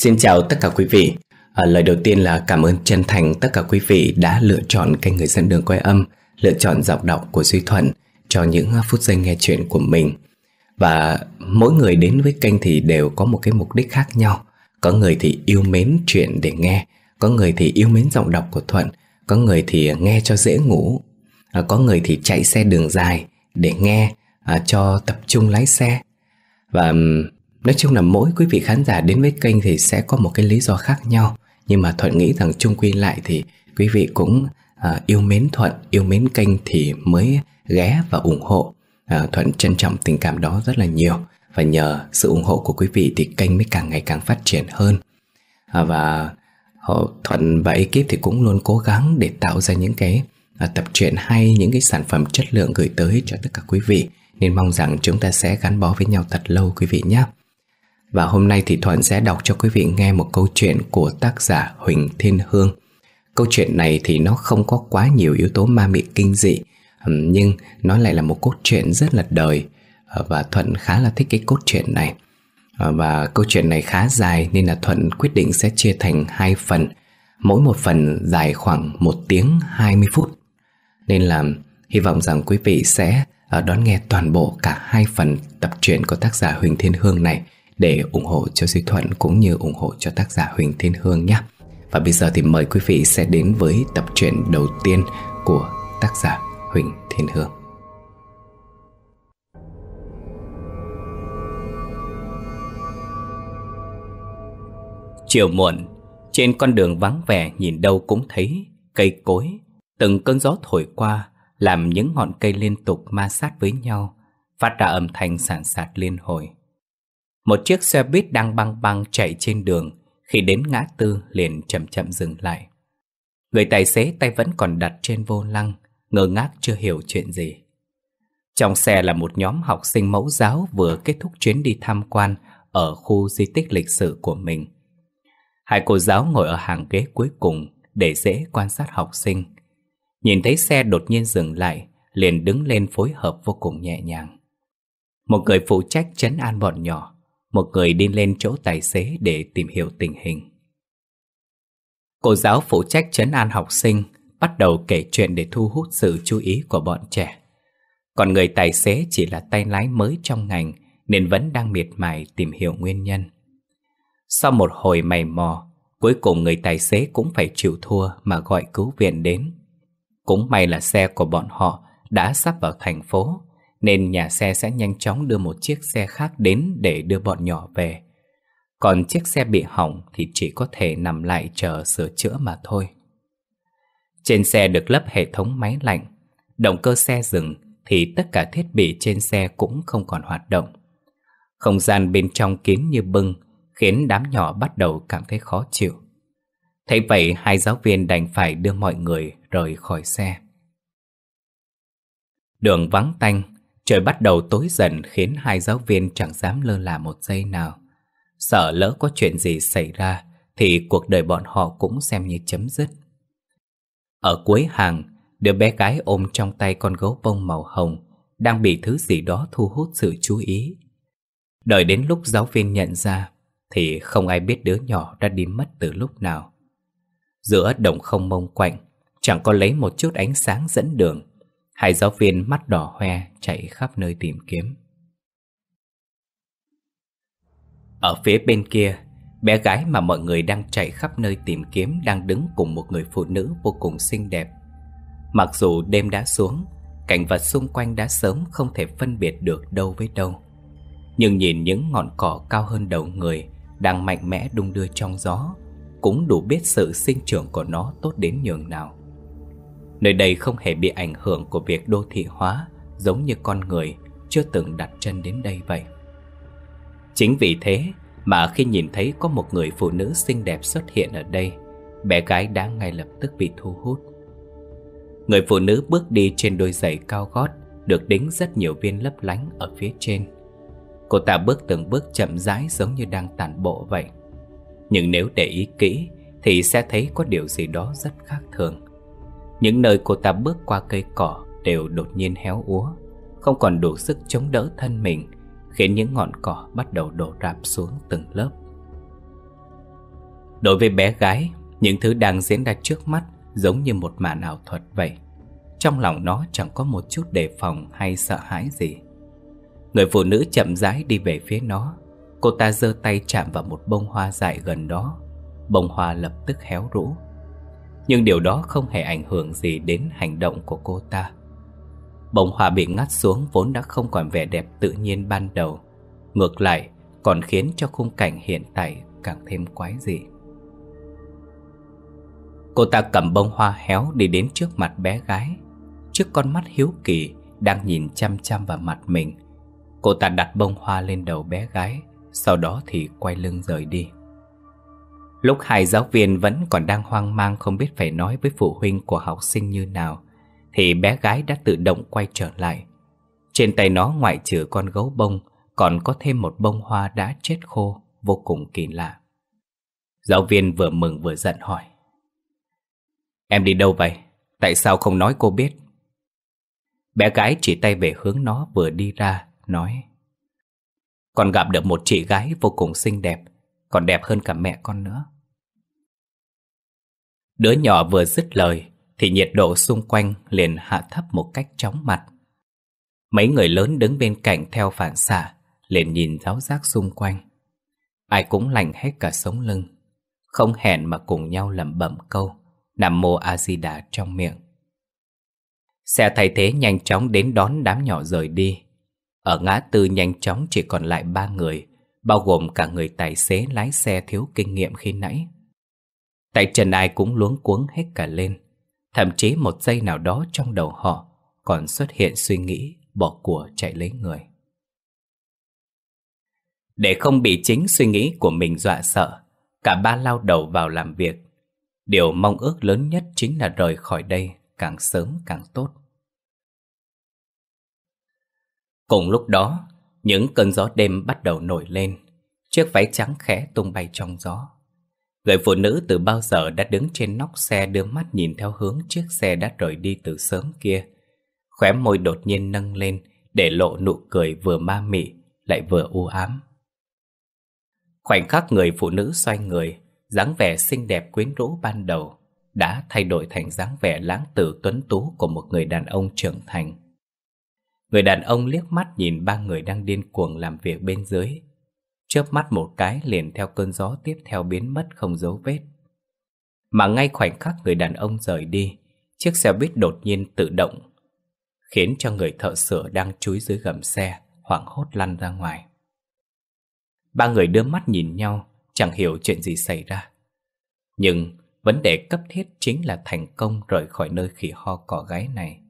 Xin chào tất cả quý vị. À, lời đầu tiên là cảm ơn chân thành tất cả quý vị đã lựa chọn kênh Người dân đường quay âm, lựa chọn giọng đọc của Duy Thuận cho những à, phút giây nghe chuyện của mình. Và mỗi người đến với kênh thì đều có một cái mục đích khác nhau. Có người thì yêu mến chuyện để nghe, có người thì yêu mến giọng đọc của Thuận, có người thì nghe cho dễ ngủ, à, có người thì chạy xe đường dài để nghe à, cho tập trung lái xe. Và Nói chung là mỗi quý vị khán giả đến với kênh thì sẽ có một cái lý do khác nhau Nhưng mà Thuận nghĩ rằng chung quy lại thì quý vị cũng à, yêu mến Thuận, yêu mến kênh thì mới ghé và ủng hộ à, Thuận trân trọng tình cảm đó rất là nhiều Và nhờ sự ủng hộ của quý vị thì kênh mới càng ngày càng phát triển hơn à, Và Thuận và ekip thì cũng luôn cố gắng để tạo ra những cái à, tập truyện hay những cái sản phẩm chất lượng gửi tới cho tất cả quý vị Nên mong rằng chúng ta sẽ gắn bó với nhau thật lâu quý vị nhé và hôm nay thì Thuận sẽ đọc cho quý vị nghe một câu chuyện của tác giả Huỳnh Thiên Hương Câu chuyện này thì nó không có quá nhiều yếu tố ma mị kinh dị Nhưng nó lại là một cốt truyện rất là đời ờ, Và Thuận khá là thích cái cốt truyện này ờ, Và câu chuyện này khá dài nên là Thuận quyết định sẽ chia thành hai phần Mỗi một phần dài khoảng 1 tiếng 20 phút Nên là hy vọng rằng quý vị sẽ ờ, đón nghe toàn bộ cả hai phần tập truyện của tác giả Huỳnh Thiên Hương này để ủng hộ cho Duy Thuận cũng như ủng hộ cho tác giả Huỳnh Thiên Hương nhé. Và bây giờ thì mời quý vị sẽ đến với tập truyện đầu tiên của tác giả Huỳnh Thiên Hương. Chiều muộn, trên con đường vắng vẻ nhìn đâu cũng thấy cây cối, từng cơn gió thổi qua làm những ngọn cây liên tục ma sát với nhau, phát ra âm thanh sàn sạt liên hồi. Một chiếc xe buýt đang băng băng chạy trên đường, khi đến ngã tư liền chậm chậm dừng lại. Người tài xế tay vẫn còn đặt trên vô lăng, ngơ ngác chưa hiểu chuyện gì. Trong xe là một nhóm học sinh mẫu giáo vừa kết thúc chuyến đi tham quan ở khu di tích lịch sử của mình. Hai cô giáo ngồi ở hàng ghế cuối cùng để dễ quan sát học sinh. Nhìn thấy xe đột nhiên dừng lại, liền đứng lên phối hợp vô cùng nhẹ nhàng. Một người phụ trách chấn an bọn nhỏ, một người đi lên chỗ tài xế để tìm hiểu tình hình. Cô giáo phụ trách chấn an học sinh bắt đầu kể chuyện để thu hút sự chú ý của bọn trẻ. Còn người tài xế chỉ là tay lái mới trong ngành nên vẫn đang miệt mài tìm hiểu nguyên nhân. Sau một hồi mày mò, cuối cùng người tài xế cũng phải chịu thua mà gọi cứu viện đến. Cũng may là xe của bọn họ đã sắp vào thành phố nên nhà xe sẽ nhanh chóng đưa một chiếc xe khác đến để đưa bọn nhỏ về. Còn chiếc xe bị hỏng thì chỉ có thể nằm lại chờ sửa chữa mà thôi. Trên xe được lắp hệ thống máy lạnh, động cơ xe dừng thì tất cả thiết bị trên xe cũng không còn hoạt động. Không gian bên trong kín như bưng khiến đám nhỏ bắt đầu cảm thấy khó chịu. Thế vậy hai giáo viên đành phải đưa mọi người rời khỏi xe. Đường vắng tanh, Trời bắt đầu tối dần khiến hai giáo viên chẳng dám lơ là một giây nào. Sợ lỡ có chuyện gì xảy ra thì cuộc đời bọn họ cũng xem như chấm dứt. Ở cuối hàng, đứa bé gái ôm trong tay con gấu bông màu hồng đang bị thứ gì đó thu hút sự chú ý. Đợi đến lúc giáo viên nhận ra thì không ai biết đứa nhỏ đã đi mất từ lúc nào. Giữa đồng không mông quạnh, chẳng có lấy một chút ánh sáng dẫn đường Hai giáo viên mắt đỏ hoe chạy khắp nơi tìm kiếm. Ở phía bên kia, bé gái mà mọi người đang chạy khắp nơi tìm kiếm đang đứng cùng một người phụ nữ vô cùng xinh đẹp. Mặc dù đêm đã xuống, cảnh vật xung quanh đã sớm không thể phân biệt được đâu với đâu. Nhưng nhìn những ngọn cỏ cao hơn đầu người đang mạnh mẽ đung đưa trong gió, cũng đủ biết sự sinh trưởng của nó tốt đến nhường nào. Nơi đây không hề bị ảnh hưởng của việc đô thị hóa Giống như con người chưa từng đặt chân đến đây vậy Chính vì thế mà khi nhìn thấy có một người phụ nữ xinh đẹp xuất hiện ở đây Bé gái đã ngay lập tức bị thu hút Người phụ nữ bước đi trên đôi giày cao gót Được đính rất nhiều viên lấp lánh ở phía trên Cô ta bước từng bước chậm rãi giống như đang tản bộ vậy Nhưng nếu để ý kỹ Thì sẽ thấy có điều gì đó rất khác thường những nơi cô ta bước qua cây cỏ đều đột nhiên héo úa Không còn đủ sức chống đỡ thân mình Khiến những ngọn cỏ bắt đầu đổ rạp xuống từng lớp Đối với bé gái, những thứ đang diễn ra trước mắt giống như một màn ảo thuật vậy Trong lòng nó chẳng có một chút đề phòng hay sợ hãi gì Người phụ nữ chậm rãi đi về phía nó Cô ta giơ tay chạm vào một bông hoa dại gần đó Bông hoa lập tức héo rũ nhưng điều đó không hề ảnh hưởng gì đến hành động của cô ta Bông hoa bị ngắt xuống vốn đã không còn vẻ đẹp tự nhiên ban đầu Ngược lại còn khiến cho khung cảnh hiện tại càng thêm quái dị Cô ta cầm bông hoa héo đi đến trước mặt bé gái Trước con mắt hiếu kỳ đang nhìn chăm chăm vào mặt mình Cô ta đặt bông hoa lên đầu bé gái Sau đó thì quay lưng rời đi Lúc hai giáo viên vẫn còn đang hoang mang không biết phải nói với phụ huynh của học sinh như nào Thì bé gái đã tự động quay trở lại Trên tay nó ngoại trừ con gấu bông Còn có thêm một bông hoa đã chết khô vô cùng kỳ lạ Giáo viên vừa mừng vừa giận hỏi Em đi đâu vậy? Tại sao không nói cô biết? Bé gái chỉ tay về hướng nó vừa đi ra, nói còn gặp được một chị gái vô cùng xinh đẹp còn đẹp hơn cả mẹ con nữa. Đứa nhỏ vừa dứt lời thì nhiệt độ xung quanh liền hạ thấp một cách chóng mặt. Mấy người lớn đứng bên cạnh theo phản xạ liền nhìn giáo giác xung quanh. Ai cũng lạnh hết cả sống lưng, không hẹn mà cùng nhau lẩm bẩm câu nằm Mô A Di Đà trong miệng. Xe thay thế nhanh chóng đến đón đám nhỏ rời đi. Ở ngã tư nhanh chóng chỉ còn lại ba người bao gồm cả người tài xế lái xe thiếu kinh nghiệm khi nãy. Tại chân ai cũng luống cuống hết cả lên, thậm chí một giây nào đó trong đầu họ còn xuất hiện suy nghĩ bỏ của chạy lấy người. Để không bị chính suy nghĩ của mình dọa sợ, cả ba lao đầu vào làm việc. Điều mong ước lớn nhất chính là rời khỏi đây càng sớm càng tốt. Cùng lúc đó, những cơn gió đêm bắt đầu nổi lên Chiếc váy trắng khẽ tung bay trong gió Người phụ nữ từ bao giờ đã đứng trên nóc xe đưa mắt nhìn theo hướng chiếc xe đã rời đi từ sớm kia. Khóe môi đột nhiên nâng lên để lộ nụ cười vừa ma mị lại vừa u ám. Khoảnh khắc người phụ nữ xoay người, dáng vẻ xinh đẹp quyến rũ ban đầu đã thay đổi thành dáng vẻ lãng tử tuấn tú của một người đàn ông trưởng thành. Người đàn ông liếc mắt nhìn ba người đang điên cuồng làm việc bên dưới. Chớp mắt một cái liền theo cơn gió tiếp theo biến mất không dấu vết. Mà ngay khoảnh khắc người đàn ông rời đi, chiếc xe buýt đột nhiên tự động, khiến cho người thợ sửa đang chúi dưới gầm xe hoảng hốt lăn ra ngoài. Ba người đưa mắt nhìn nhau, chẳng hiểu chuyện gì xảy ra. Nhưng vấn đề cấp thiết chính là thành công rời khỏi nơi khỉ ho cỏ gái này.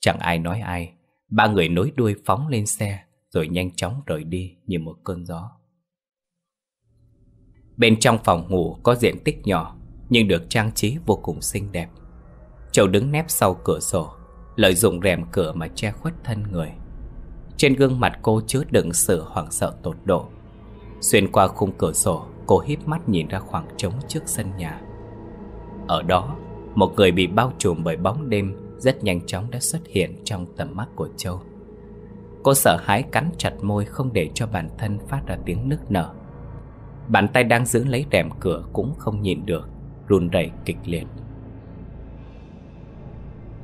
Chẳng ai nói ai, Ba người nối đuôi phóng lên xe rồi nhanh chóng rời đi như một cơn gió. Bên trong phòng ngủ có diện tích nhỏ nhưng được trang trí vô cùng xinh đẹp. Châu đứng nép sau cửa sổ, lợi dụng rèm cửa mà che khuất thân người. Trên gương mặt cô chứa đựng sự hoảng sợ tột độ. Xuyên qua khung cửa sổ, cô híp mắt nhìn ra khoảng trống trước sân nhà. Ở đó, một người bị bao trùm bởi bóng đêm rất nhanh chóng đã xuất hiện trong tầm mắt của Châu. Cô sợ hãi cắn chặt môi không để cho bản thân phát ra tiếng nức nở. Bàn tay đang giữ lấy rèm cửa cũng không nhìn được, run rẩy kịch liệt.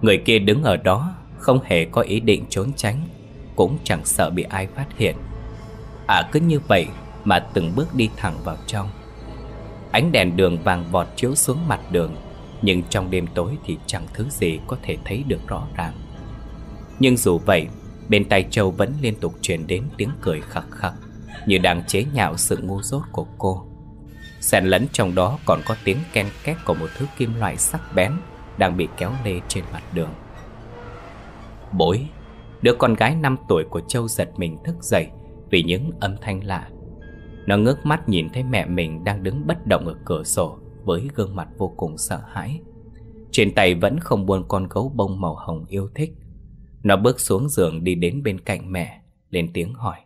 Người kia đứng ở đó, không hề có ý định trốn tránh, cũng chẳng sợ bị ai phát hiện. À cứ như vậy mà từng bước đi thẳng vào trong. Ánh đèn đường vàng vọt chiếu xuống mặt đường nhưng trong đêm tối thì chẳng thứ gì có thể thấy được rõ ràng. Nhưng dù vậy, bên tai Châu vẫn liên tục truyền đến tiếng cười khặc khặc, như đang chế nhạo sự ngu dốt của cô. Xen lẫn trong đó còn có tiếng ken két của một thứ kim loại sắc bén đang bị kéo lê trên mặt đường. Bối, đứa con gái 5 tuổi của Châu giật mình thức dậy vì những âm thanh lạ. Nó ngước mắt nhìn thấy mẹ mình đang đứng bất động ở cửa sổ với gương mặt vô cùng sợ hãi. Trên tay vẫn không buông con gấu bông màu hồng yêu thích. Nó bước xuống giường đi đến bên cạnh mẹ, lên tiếng hỏi.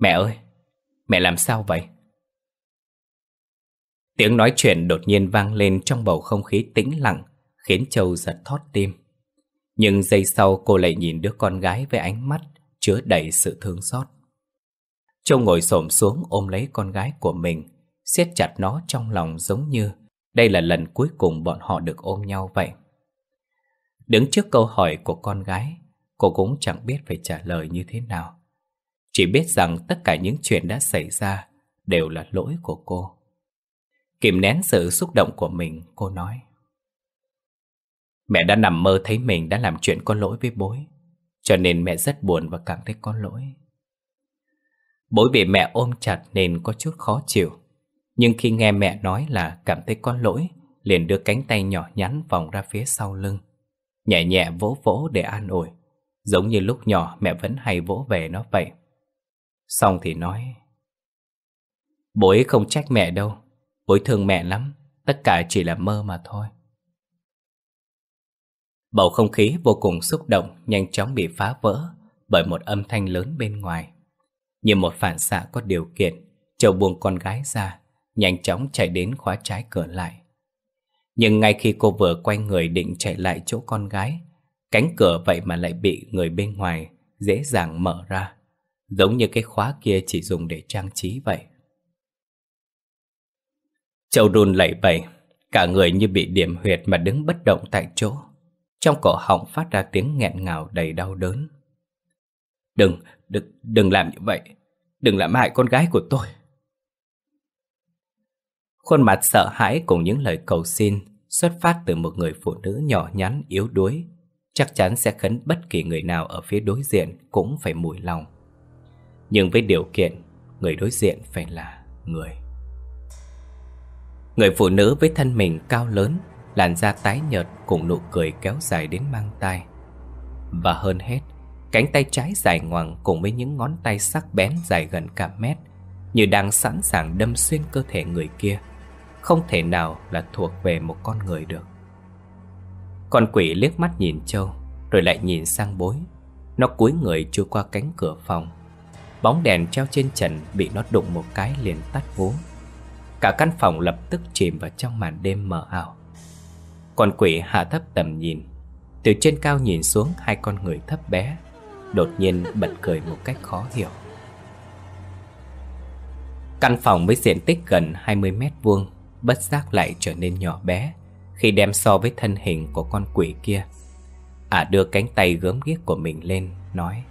Mẹ ơi, mẹ làm sao vậy? Tiếng nói chuyện đột nhiên vang lên trong bầu không khí tĩnh lặng, khiến Châu giật thót tim. Nhưng giây sau cô lại nhìn đứa con gái với ánh mắt chứa đầy sự thương xót. Châu ngồi xổm xuống ôm lấy con gái của mình, siết chặt nó trong lòng giống như đây là lần cuối cùng bọn họ được ôm nhau vậy. Đứng trước câu hỏi của con gái, cô cũng chẳng biết phải trả lời như thế nào. Chỉ biết rằng tất cả những chuyện đã xảy ra đều là lỗi của cô. Kìm nén sự xúc động của mình, cô nói. Mẹ đã nằm mơ thấy mình đã làm chuyện có lỗi với bối, cho nên mẹ rất buồn và cảm thấy có lỗi. Bối bị mẹ ôm chặt nên có chút khó chịu. Nhưng khi nghe mẹ nói là cảm thấy có lỗi, liền đưa cánh tay nhỏ nhắn vòng ra phía sau lưng. Nhẹ nhẹ vỗ vỗ để an ủi, giống như lúc nhỏ mẹ vẫn hay vỗ về nó vậy. Xong thì nói, bối không trách mẹ đâu, bối thương mẹ lắm, tất cả chỉ là mơ mà thôi. Bầu không khí vô cùng xúc động nhanh chóng bị phá vỡ bởi một âm thanh lớn bên ngoài. Như một phản xạ có điều kiện, Châu buông con gái ra, nhanh chóng chạy đến khóa trái cửa lại. Nhưng ngay khi cô vừa quay người định chạy lại chỗ con gái, cánh cửa vậy mà lại bị người bên ngoài dễ dàng mở ra, giống như cái khóa kia chỉ dùng để trang trí vậy. Châu đun lẩy bẩy, cả người như bị điểm huyệt mà đứng bất động tại chỗ. Trong cổ họng phát ra tiếng nghẹn ngào đầy đau đớn. Đừng, đừng, đừng làm như vậy. Đừng làm hại con gái của tôi. Khuôn mặt sợ hãi cùng những lời cầu xin xuất phát từ một người phụ nữ nhỏ nhắn yếu đuối, chắc chắn sẽ khấn bất kỳ người nào ở phía đối diện cũng phải mùi lòng. Nhưng với điều kiện, người đối diện phải là người. Người phụ nữ với thân mình cao lớn, làn da tái nhợt cùng nụ cười kéo dài đến mang tai. Và hơn hết, cánh tay trái dài ngoằng cùng với những ngón tay sắc bén dài gần cả mét, như đang sẵn sàng đâm xuyên cơ thể người kia. Không thể nào là thuộc về một con người được Con quỷ liếc mắt nhìn Châu Rồi lại nhìn sang bối Nó cúi người chui qua cánh cửa phòng Bóng đèn treo trên trần Bị nó đụng một cái liền tắt vú Cả căn phòng lập tức chìm vào trong màn đêm mờ ảo Con quỷ hạ thấp tầm nhìn Từ trên cao nhìn xuống hai con người thấp bé Đột nhiên bật cười một cách khó hiểu Căn phòng với diện tích gần 20 mét vuông bất giác lại trở nên nhỏ bé khi đem so với thân hình của con quỷ kia. Ả à đưa cánh tay gớm ghiếc của mình lên, nói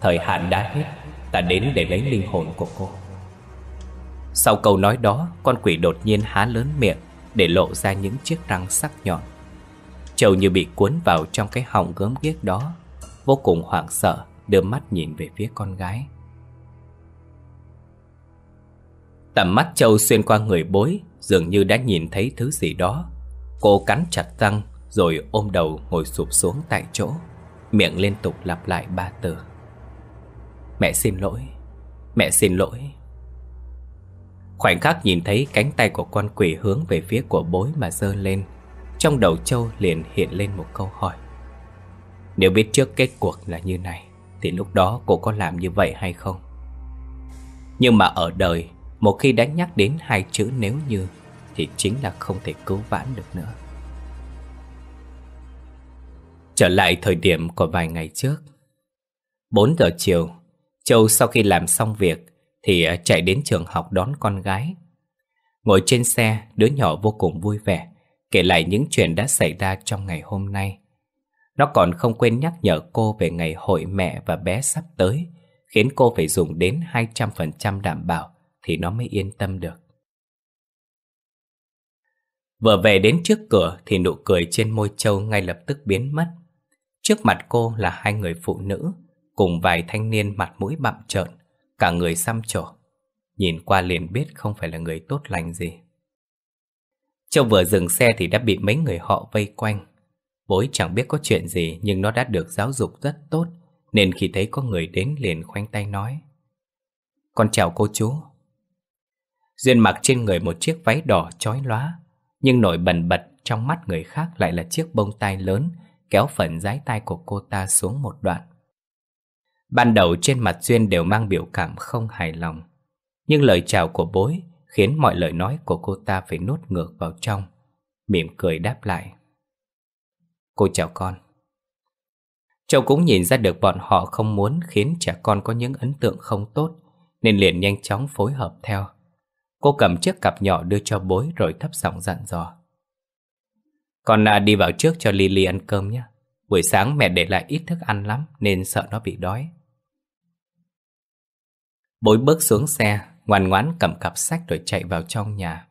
Thời hạn đã hết, ta đến để lấy linh hồn của cô. Sau câu nói đó, con quỷ đột nhiên há lớn miệng để lộ ra những chiếc răng sắc nhọn. Châu như bị cuốn vào trong cái họng gớm ghiếc đó, vô cùng hoảng sợ, đưa mắt nhìn về phía con gái. Tầm mắt Châu xuyên qua người bối Dường như đã nhìn thấy thứ gì đó Cô cắn chặt răng Rồi ôm đầu ngồi sụp xuống tại chỗ Miệng liên tục lặp lại ba từ Mẹ xin lỗi Mẹ xin lỗi Khoảnh khắc nhìn thấy cánh tay của con quỷ hướng về phía của bối mà giơ lên Trong đầu Châu liền hiện lên một câu hỏi Nếu biết trước kết cuộc là như này Thì lúc đó cô có làm như vậy hay không Nhưng mà ở đời một khi đã nhắc đến hai chữ nếu như Thì chính là không thể cứu vãn được nữa Trở lại thời điểm của vài ngày trước 4 giờ chiều Châu sau khi làm xong việc Thì à, chạy đến trường học đón con gái Ngồi trên xe Đứa nhỏ vô cùng vui vẻ Kể lại những chuyện đã xảy ra trong ngày hôm nay Nó còn không quên nhắc nhở cô Về ngày hội mẹ và bé sắp tới Khiến cô phải dùng đến 200% đảm bảo thì nó mới yên tâm được. Vừa về đến trước cửa thì nụ cười trên môi châu ngay lập tức biến mất. Trước mặt cô là hai người phụ nữ cùng vài thanh niên mặt mũi bặm trợn, cả người xăm trổ. Nhìn qua liền biết không phải là người tốt lành gì. Châu vừa dừng xe thì đã bị mấy người họ vây quanh. Bối chẳng biết có chuyện gì nhưng nó đã được giáo dục rất tốt nên khi thấy có người đến liền khoanh tay nói. Con chào cô chú, Duyên mặc trên người một chiếc váy đỏ chói lóa, nhưng nổi bần bật trong mắt người khác lại là chiếc bông tai lớn kéo phần dái tai của cô ta xuống một đoạn. Ban đầu trên mặt Duyên đều mang biểu cảm không hài lòng, nhưng lời chào của bối khiến mọi lời nói của cô ta phải nuốt ngược vào trong, mỉm cười đáp lại. Cô chào con. Châu cũng nhìn ra được bọn họ không muốn khiến trẻ con có những ấn tượng không tốt, nên liền nhanh chóng phối hợp theo. Cô cầm chiếc cặp nhỏ đưa cho bối rồi thấp giọng dặn dò. Con à, đi vào trước cho Lily ăn cơm nhé. Buổi sáng mẹ để lại ít thức ăn lắm nên sợ nó bị đói. Bối bước xuống xe, ngoan ngoãn cầm cặp sách rồi chạy vào trong nhà.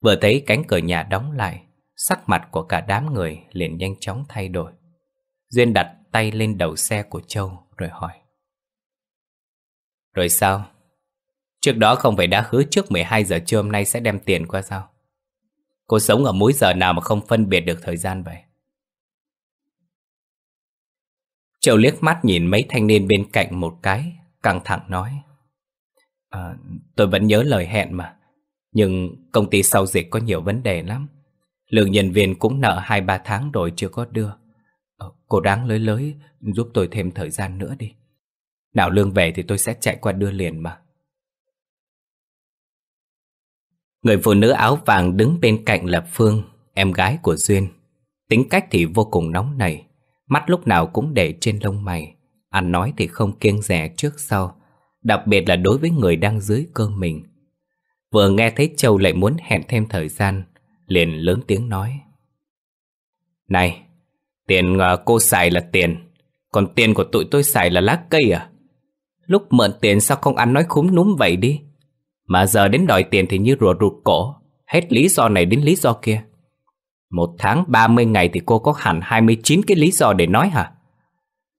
Vừa thấy cánh cửa nhà đóng lại, sắc mặt của cả đám người liền nhanh chóng thay đổi. Duyên đặt tay lên đầu xe của Châu rồi hỏi. Rồi sao? Trước đó không phải đã hứa trước 12 giờ trưa hôm nay sẽ đem tiền qua sao? Cô sống ở mỗi giờ nào mà không phân biệt được thời gian vậy? Triệu liếc mắt nhìn mấy thanh niên bên cạnh một cái, căng thẳng nói. À, tôi vẫn nhớ lời hẹn mà, nhưng công ty sau dịch có nhiều vấn đề lắm. Lượng nhân viên cũng nợ 2-3 tháng rồi chưa có đưa. À, cô đáng lới lới, giúp tôi thêm thời gian nữa đi. Nào lương về thì tôi sẽ chạy qua đưa liền mà. Người phụ nữ áo vàng đứng bên cạnh là Phương, em gái của Duyên. Tính cách thì vô cùng nóng nảy, mắt lúc nào cũng để trên lông mày. Ăn nói thì không kiêng rẻ trước sau, đặc biệt là đối với người đang dưới cơ mình. Vừa nghe thấy Châu lại muốn hẹn thêm thời gian, liền lớn tiếng nói. Này, tiền ờ, cô xài là tiền, còn tiền của tụi tôi xài là lá cây à? Lúc mượn tiền sao không ăn nói khúm núm vậy đi? Mà giờ đến đòi tiền thì như rùa rụt cổ Hết lý do này đến lý do kia Một tháng 30 ngày thì cô có hẳn 29 cái lý do để nói hả?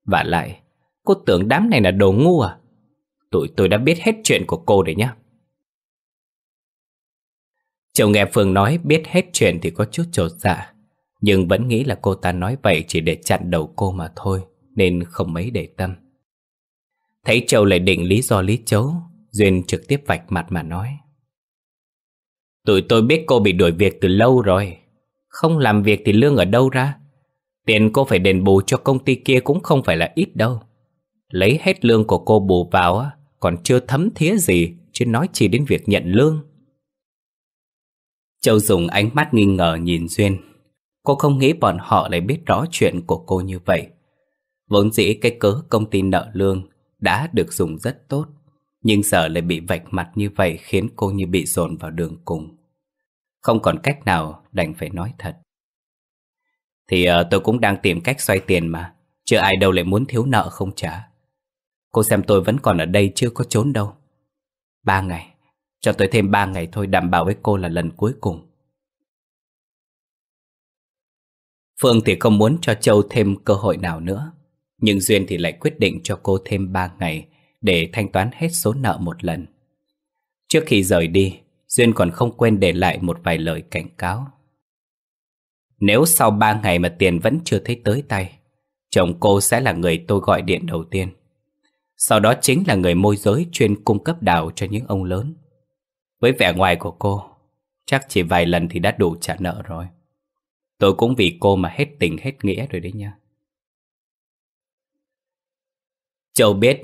Và lại, cô tưởng đám này là đồ ngu à? Tụi tôi đã biết hết chuyện của cô rồi nhá Chồng nghe Phương nói biết hết chuyện thì có chút trột dạ Nhưng vẫn nghĩ là cô ta nói vậy chỉ để chặn đầu cô mà thôi Nên không mấy để tâm Thấy Châu lại định lý do lý chấu Duyên trực tiếp vạch mặt mà nói Tụi tôi biết cô bị đuổi việc từ lâu rồi Không làm việc thì lương ở đâu ra Tiền cô phải đền bù cho công ty kia cũng không phải là ít đâu Lấy hết lương của cô bù vào Còn chưa thấm thía gì Chứ nói chỉ đến việc nhận lương Châu dùng ánh mắt nghi ngờ nhìn Duyên Cô không nghĩ bọn họ lại biết rõ chuyện của cô như vậy Vốn dĩ cái cớ công ty nợ lương đã được dùng rất tốt nhưng giờ lại bị vạch mặt như vậy khiến cô như bị dồn vào đường cùng. Không còn cách nào đành phải nói thật. Thì uh, tôi cũng đang tìm cách xoay tiền mà, chứ ai đâu lại muốn thiếu nợ không trả. Cô xem tôi vẫn còn ở đây chưa có trốn đâu. Ba ngày, cho tôi thêm ba ngày thôi đảm bảo với cô là lần cuối cùng. Phương thì không muốn cho Châu thêm cơ hội nào nữa, nhưng Duyên thì lại quyết định cho cô thêm ba ngày để thanh toán hết số nợ một lần. Trước khi rời đi, Duyên còn không quên để lại một vài lời cảnh cáo. Nếu sau ba ngày mà tiền vẫn chưa thấy tới tay, chồng cô sẽ là người tôi gọi điện đầu tiên. Sau đó chính là người môi giới chuyên cung cấp đào cho những ông lớn. Với vẻ ngoài của cô, chắc chỉ vài lần thì đã đủ trả nợ rồi. Tôi cũng vì cô mà hết tình hết nghĩa rồi đấy nha. Châu biết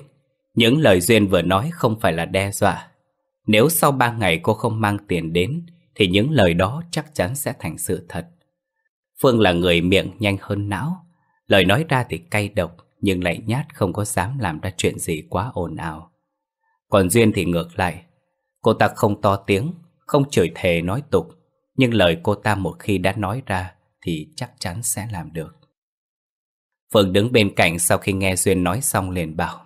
những lời Duyên vừa nói không phải là đe dọa. Nếu sau ba ngày cô không mang tiền đến, thì những lời đó chắc chắn sẽ thành sự thật. Phương là người miệng nhanh hơn não. Lời nói ra thì cay độc, nhưng lại nhát không có dám làm ra chuyện gì quá ồn ào. Còn Duyên thì ngược lại. Cô ta không to tiếng, không chửi thề nói tục, nhưng lời cô ta một khi đã nói ra thì chắc chắn sẽ làm được. Phương đứng bên cạnh sau khi nghe Duyên nói xong liền bảo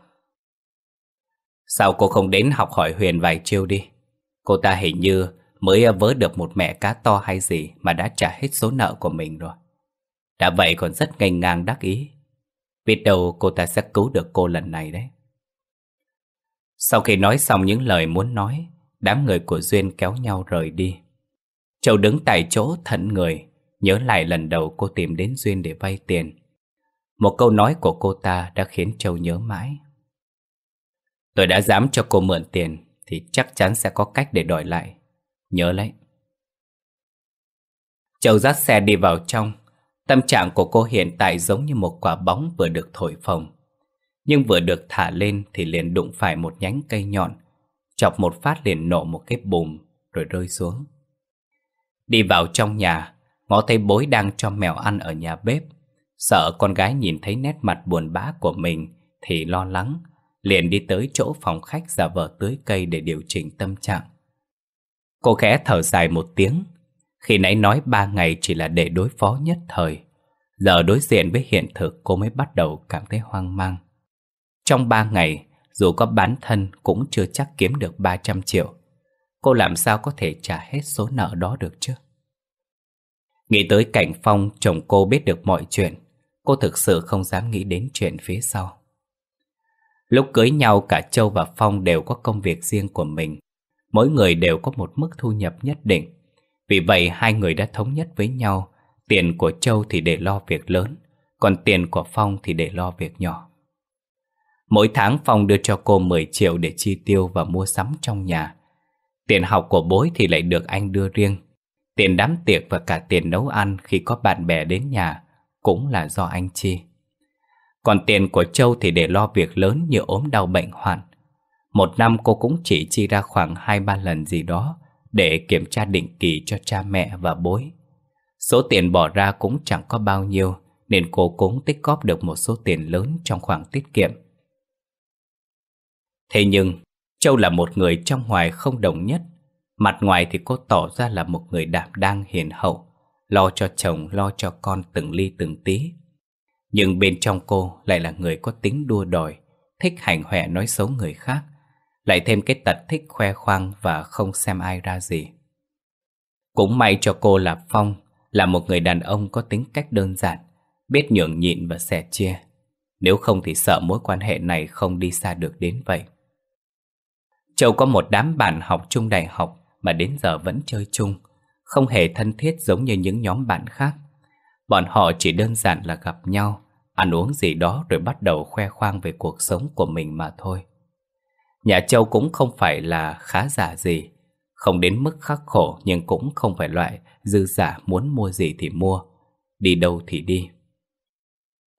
Sao cô không đến học hỏi Huyền vài chiêu đi? Cô ta hình như mới vớ được một mẹ cá to hay gì mà đã trả hết số nợ của mình rồi. Đã vậy còn rất ngây ngang đắc ý. Biết đâu cô ta sẽ cứu được cô lần này đấy. Sau khi nói xong những lời muốn nói, đám người của Duyên kéo nhau rời đi. Châu đứng tại chỗ thẫn người, nhớ lại lần đầu cô tìm đến Duyên để vay tiền. Một câu nói của cô ta đã khiến Châu nhớ mãi. Tôi đã dám cho cô mượn tiền Thì chắc chắn sẽ có cách để đòi lại Nhớ lấy Châu dắt xe đi vào trong Tâm trạng của cô hiện tại giống như một quả bóng vừa được thổi phồng Nhưng vừa được thả lên thì liền đụng phải một nhánh cây nhọn Chọc một phát liền nổ một cái bùm rồi rơi xuống Đi vào trong nhà Ngó thấy bối đang cho mèo ăn ở nhà bếp Sợ con gái nhìn thấy nét mặt buồn bã của mình Thì lo lắng liền đi tới chỗ phòng khách giả vờ tưới cây để điều chỉnh tâm trạng. Cô khẽ thở dài một tiếng, khi nãy nói ba ngày chỉ là để đối phó nhất thời. Giờ đối diện với hiện thực cô mới bắt đầu cảm thấy hoang mang. Trong ba ngày, dù có bán thân cũng chưa chắc kiếm được 300 triệu. Cô làm sao có thể trả hết số nợ đó được chứ? Nghĩ tới cảnh phong chồng cô biết được mọi chuyện, cô thực sự không dám nghĩ đến chuyện phía sau. Lúc cưới nhau cả Châu và Phong đều có công việc riêng của mình Mỗi người đều có một mức thu nhập nhất định Vì vậy hai người đã thống nhất với nhau Tiền của Châu thì để lo việc lớn Còn tiền của Phong thì để lo việc nhỏ Mỗi tháng Phong đưa cho cô 10 triệu để chi tiêu và mua sắm trong nhà Tiền học của bối thì lại được anh đưa riêng Tiền đám tiệc và cả tiền nấu ăn khi có bạn bè đến nhà Cũng là do anh chi còn tiền của Châu thì để lo việc lớn như ốm đau bệnh hoạn Một năm cô cũng chỉ chi ra khoảng 2-3 lần gì đó Để kiểm tra định kỳ cho cha mẹ và bối Số tiền bỏ ra cũng chẳng có bao nhiêu Nên cô cũng tích góp được một số tiền lớn trong khoảng tiết kiệm Thế nhưng Châu là một người trong ngoài không đồng nhất Mặt ngoài thì cô tỏ ra là một người đảm đang hiền hậu Lo cho chồng, lo cho con từng ly từng tí nhưng bên trong cô lại là người có tính đua đòi, thích hành hòe nói xấu người khác, lại thêm cái tật thích khoe khoang và không xem ai ra gì. Cũng may cho cô là Phong, là một người đàn ông có tính cách đơn giản, biết nhường nhịn và sẻ chia. Nếu không thì sợ mối quan hệ này không đi xa được đến vậy. Châu có một đám bạn học chung đại học mà đến giờ vẫn chơi chung, không hề thân thiết giống như những nhóm bạn khác. Bọn họ chỉ đơn giản là gặp nhau, ăn uống gì đó rồi bắt đầu khoe khoang về cuộc sống của mình mà thôi. Nhà Châu cũng không phải là khá giả gì, không đến mức khắc khổ nhưng cũng không phải loại dư giả muốn mua gì thì mua, đi đâu thì đi.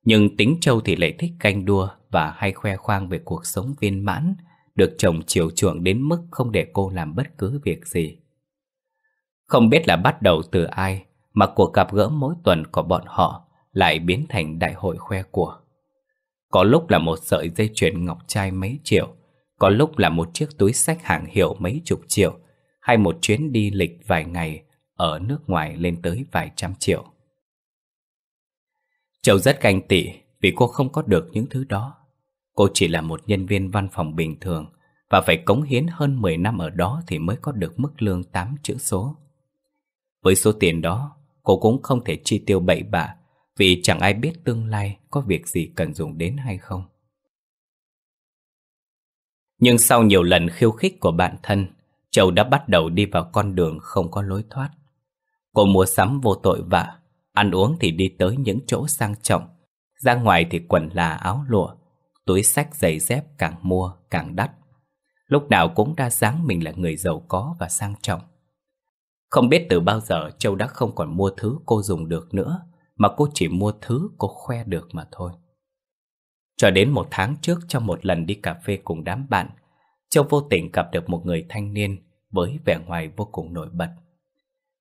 Nhưng tính Châu thì lại thích canh đua và hay khoe khoang về cuộc sống viên mãn, được chồng chiều chuộng đến mức không để cô làm bất cứ việc gì. Không biết là bắt đầu từ ai, mà cuộc gặp gỡ mỗi tuần của bọn họ lại biến thành đại hội khoe của. Có lúc là một sợi dây chuyền ngọc trai mấy triệu, có lúc là một chiếc túi sách hàng hiệu mấy chục triệu, hay một chuyến đi lịch vài ngày ở nước ngoài lên tới vài trăm triệu. Châu rất canh tị vì cô không có được những thứ đó. Cô chỉ là một nhân viên văn phòng bình thường và phải cống hiến hơn 10 năm ở đó thì mới có được mức lương 8 chữ số. Với số tiền đó, cô cũng không thể chi tiêu bậy bạ vì chẳng ai biết tương lai có việc gì cần dùng đến hay không. Nhưng sau nhiều lần khiêu khích của bạn thân, Châu đã bắt đầu đi vào con đường không có lối thoát. Cô mua sắm vô tội vạ, ăn uống thì đi tới những chỗ sang trọng, ra ngoài thì quần là áo lụa, túi sách giày dép càng mua càng đắt. Lúc nào cũng đa dáng mình là người giàu có và sang trọng. Không biết từ bao giờ Châu đã không còn mua thứ cô dùng được nữa, mà cô chỉ mua thứ cô khoe được mà thôi. Cho đến một tháng trước trong một lần đi cà phê cùng đám bạn, Châu vô tình gặp được một người thanh niên với vẻ ngoài vô cùng nổi bật.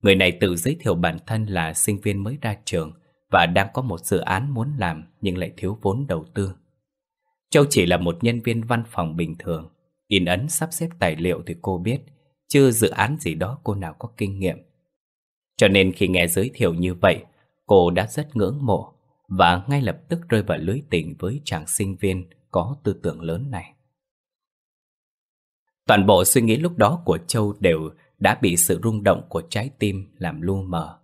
Người này tự giới thiệu bản thân là sinh viên mới ra trường và đang có một dự án muốn làm nhưng lại thiếu vốn đầu tư. Châu chỉ là một nhân viên văn phòng bình thường, in ấn sắp xếp tài liệu thì cô biết – chứ dự án gì đó cô nào có kinh nghiệm. Cho nên khi nghe giới thiệu như vậy, cô đã rất ngưỡng mộ và ngay lập tức rơi vào lưới tình với chàng sinh viên có tư tưởng lớn này. Toàn bộ suy nghĩ lúc đó của Châu đều đã bị sự rung động của trái tim làm lu mờ.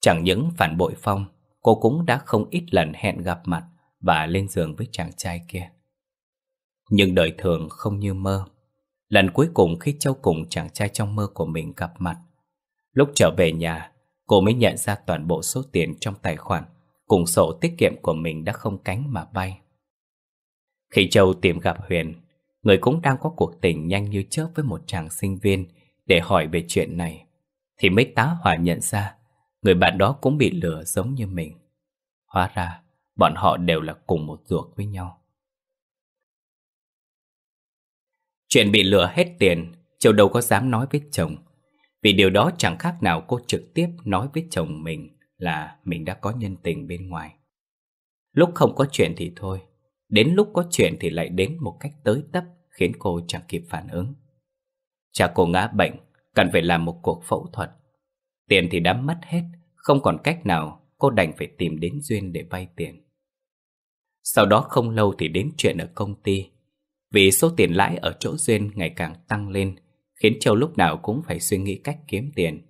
Chẳng những phản bội Phong, cô cũng đã không ít lần hẹn gặp mặt và lên giường với chàng trai kia. Nhưng đời thường không như mơ. Lần cuối cùng khi Châu cùng chàng trai trong mơ của mình gặp mặt Lúc trở về nhà Cô mới nhận ra toàn bộ số tiền trong tài khoản Cùng sổ tiết kiệm của mình đã không cánh mà bay Khi Châu tìm gặp Huyền Người cũng đang có cuộc tình nhanh như chớp với một chàng sinh viên Để hỏi về chuyện này Thì mới tá hỏa nhận ra Người bạn đó cũng bị lừa giống như mình Hóa ra bọn họ đều là cùng một ruột với nhau Chuyện bị lừa hết tiền, Châu đâu có dám nói với chồng. Vì điều đó chẳng khác nào cô trực tiếp nói với chồng mình là mình đã có nhân tình bên ngoài. Lúc không có chuyện thì thôi, đến lúc có chuyện thì lại đến một cách tới tấp khiến cô chẳng kịp phản ứng. Cha cô ngã bệnh, cần phải làm một cuộc phẫu thuật. Tiền thì đã mất hết, không còn cách nào cô đành phải tìm đến Duyên để vay tiền. Sau đó không lâu thì đến chuyện ở công ty vì số tiền lãi ở chỗ Duyên ngày càng tăng lên, khiến Châu lúc nào cũng phải suy nghĩ cách kiếm tiền.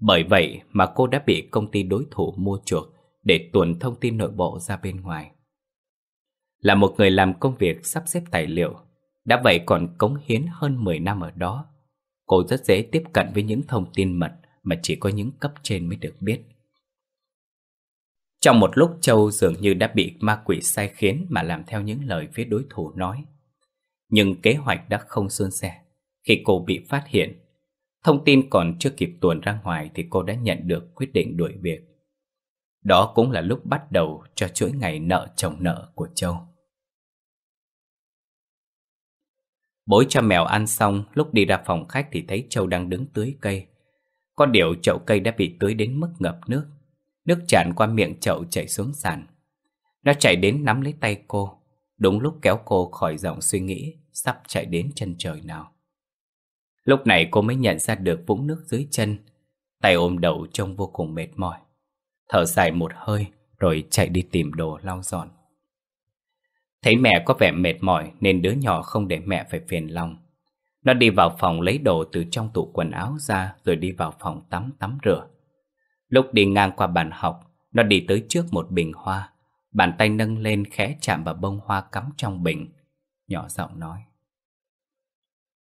Bởi vậy mà cô đã bị công ty đối thủ mua chuộc để tuồn thông tin nội bộ ra bên ngoài. Là một người làm công việc sắp xếp tài liệu, đã vậy còn cống hiến hơn 10 năm ở đó. Cô rất dễ tiếp cận với những thông tin mật mà chỉ có những cấp trên mới được biết. Trong một lúc Châu dường như đã bị ma quỷ sai khiến mà làm theo những lời phía đối thủ nói nhưng kế hoạch đã không suôn sẻ khi cô bị phát hiện. Thông tin còn chưa kịp tuồn ra ngoài thì cô đã nhận được quyết định đuổi việc. Đó cũng là lúc bắt đầu cho chuỗi ngày nợ chồng nợ của Châu. Bối cho mèo ăn xong, lúc đi ra phòng khách thì thấy Châu đang đứng tưới cây. Có điều chậu cây đã bị tưới đến mức ngập nước. Nước tràn qua miệng chậu chảy xuống sàn. Nó chạy đến nắm lấy tay cô, Đúng lúc kéo cô khỏi dòng suy nghĩ Sắp chạy đến chân trời nào Lúc này cô mới nhận ra được vũng nước dưới chân Tay ôm đầu trông vô cùng mệt mỏi Thở dài một hơi Rồi chạy đi tìm đồ lau dọn Thấy mẹ có vẻ mệt mỏi Nên đứa nhỏ không để mẹ phải phiền lòng Nó đi vào phòng lấy đồ từ trong tủ quần áo ra Rồi đi vào phòng tắm tắm rửa Lúc đi ngang qua bàn học Nó đi tới trước một bình hoa Bàn tay nâng lên khẽ chạm vào bông hoa cắm trong bình Nhỏ giọng nói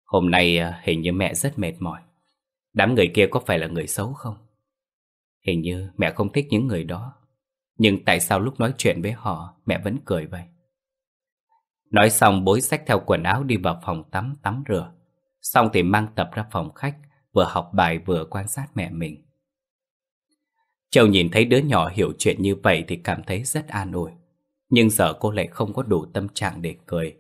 Hôm nay à, hình như mẹ rất mệt mỏi Đám người kia có phải là người xấu không? Hình như mẹ không thích những người đó Nhưng tại sao lúc nói chuyện với họ mẹ vẫn cười vậy? Nói xong bối sách theo quần áo đi vào phòng tắm tắm rửa Xong thì mang tập ra phòng khách Vừa học bài vừa quan sát mẹ mình Châu nhìn thấy đứa nhỏ hiểu chuyện như vậy thì cảm thấy rất an ủi. Nhưng giờ cô lại không có đủ tâm trạng để cười.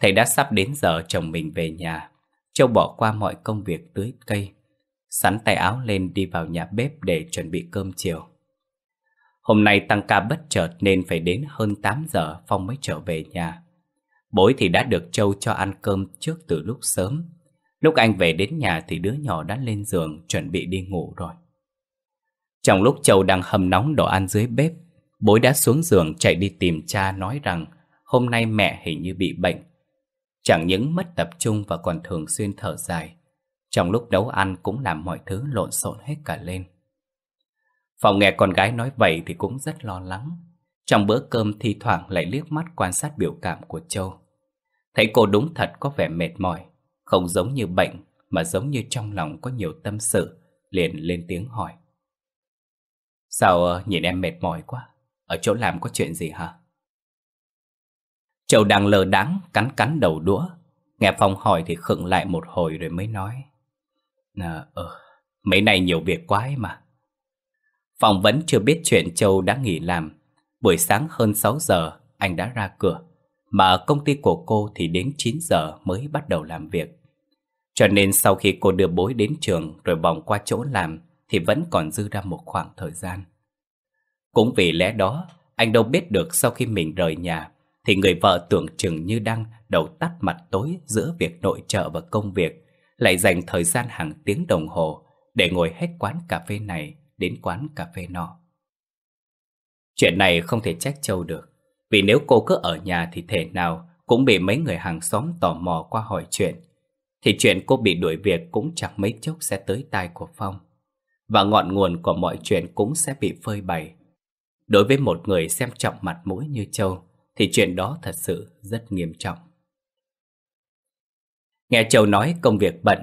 Thầy đã sắp đến giờ chồng mình về nhà. Châu bỏ qua mọi công việc tưới cây. Sắn tay áo lên đi vào nhà bếp để chuẩn bị cơm chiều. Hôm nay tăng ca bất chợt nên phải đến hơn 8 giờ Phong mới trở về nhà. Bối thì đã được Châu cho ăn cơm trước từ lúc sớm. Lúc anh về đến nhà thì đứa nhỏ đã lên giường chuẩn bị đi ngủ rồi. Trong lúc Châu đang hầm nóng đồ ăn dưới bếp, bối đã xuống giường chạy đi tìm cha nói rằng hôm nay mẹ hình như bị bệnh. Chẳng những mất tập trung và còn thường xuyên thở dài. Trong lúc nấu ăn cũng làm mọi thứ lộn xộn hết cả lên. Phòng nghe con gái nói vậy thì cũng rất lo lắng. Trong bữa cơm thi thoảng lại liếc mắt quan sát biểu cảm của Châu. Thấy cô đúng thật có vẻ mệt mỏi, không giống như bệnh mà giống như trong lòng có nhiều tâm sự, liền lên tiếng hỏi. Sao ờ, nhìn em mệt mỏi quá Ở chỗ làm có chuyện gì hả Châu đang lờ đáng cắn cắn đầu đũa Nghe Phong hỏi thì khựng lại một hồi rồi mới nói Ờ, ờ mấy này nhiều việc quá ấy mà Phong vẫn chưa biết chuyện Châu đã nghỉ làm Buổi sáng hơn 6 giờ anh đã ra cửa Mà ở công ty của cô thì đến 9 giờ mới bắt đầu làm việc Cho nên sau khi cô đưa bối đến trường rồi vòng qua chỗ làm thì vẫn còn dư ra một khoảng thời gian. Cũng vì lẽ đó, anh đâu biết được sau khi mình rời nhà thì người vợ tưởng chừng như đang đầu tắt mặt tối giữa việc nội trợ và công việc, lại dành thời gian hàng tiếng đồng hồ để ngồi hết quán cà phê này đến quán cà phê nọ. Chuyện này không thể trách Châu được, vì nếu cô cứ ở nhà thì thể nào cũng bị mấy người hàng xóm tò mò qua hỏi chuyện, thì chuyện cô bị đuổi việc cũng chẳng mấy chốc sẽ tới tai của Phong và ngọn nguồn của mọi chuyện cũng sẽ bị phơi bày. Đối với một người xem trọng mặt mũi như Châu, thì chuyện đó thật sự rất nghiêm trọng. Nghe Châu nói công việc bận,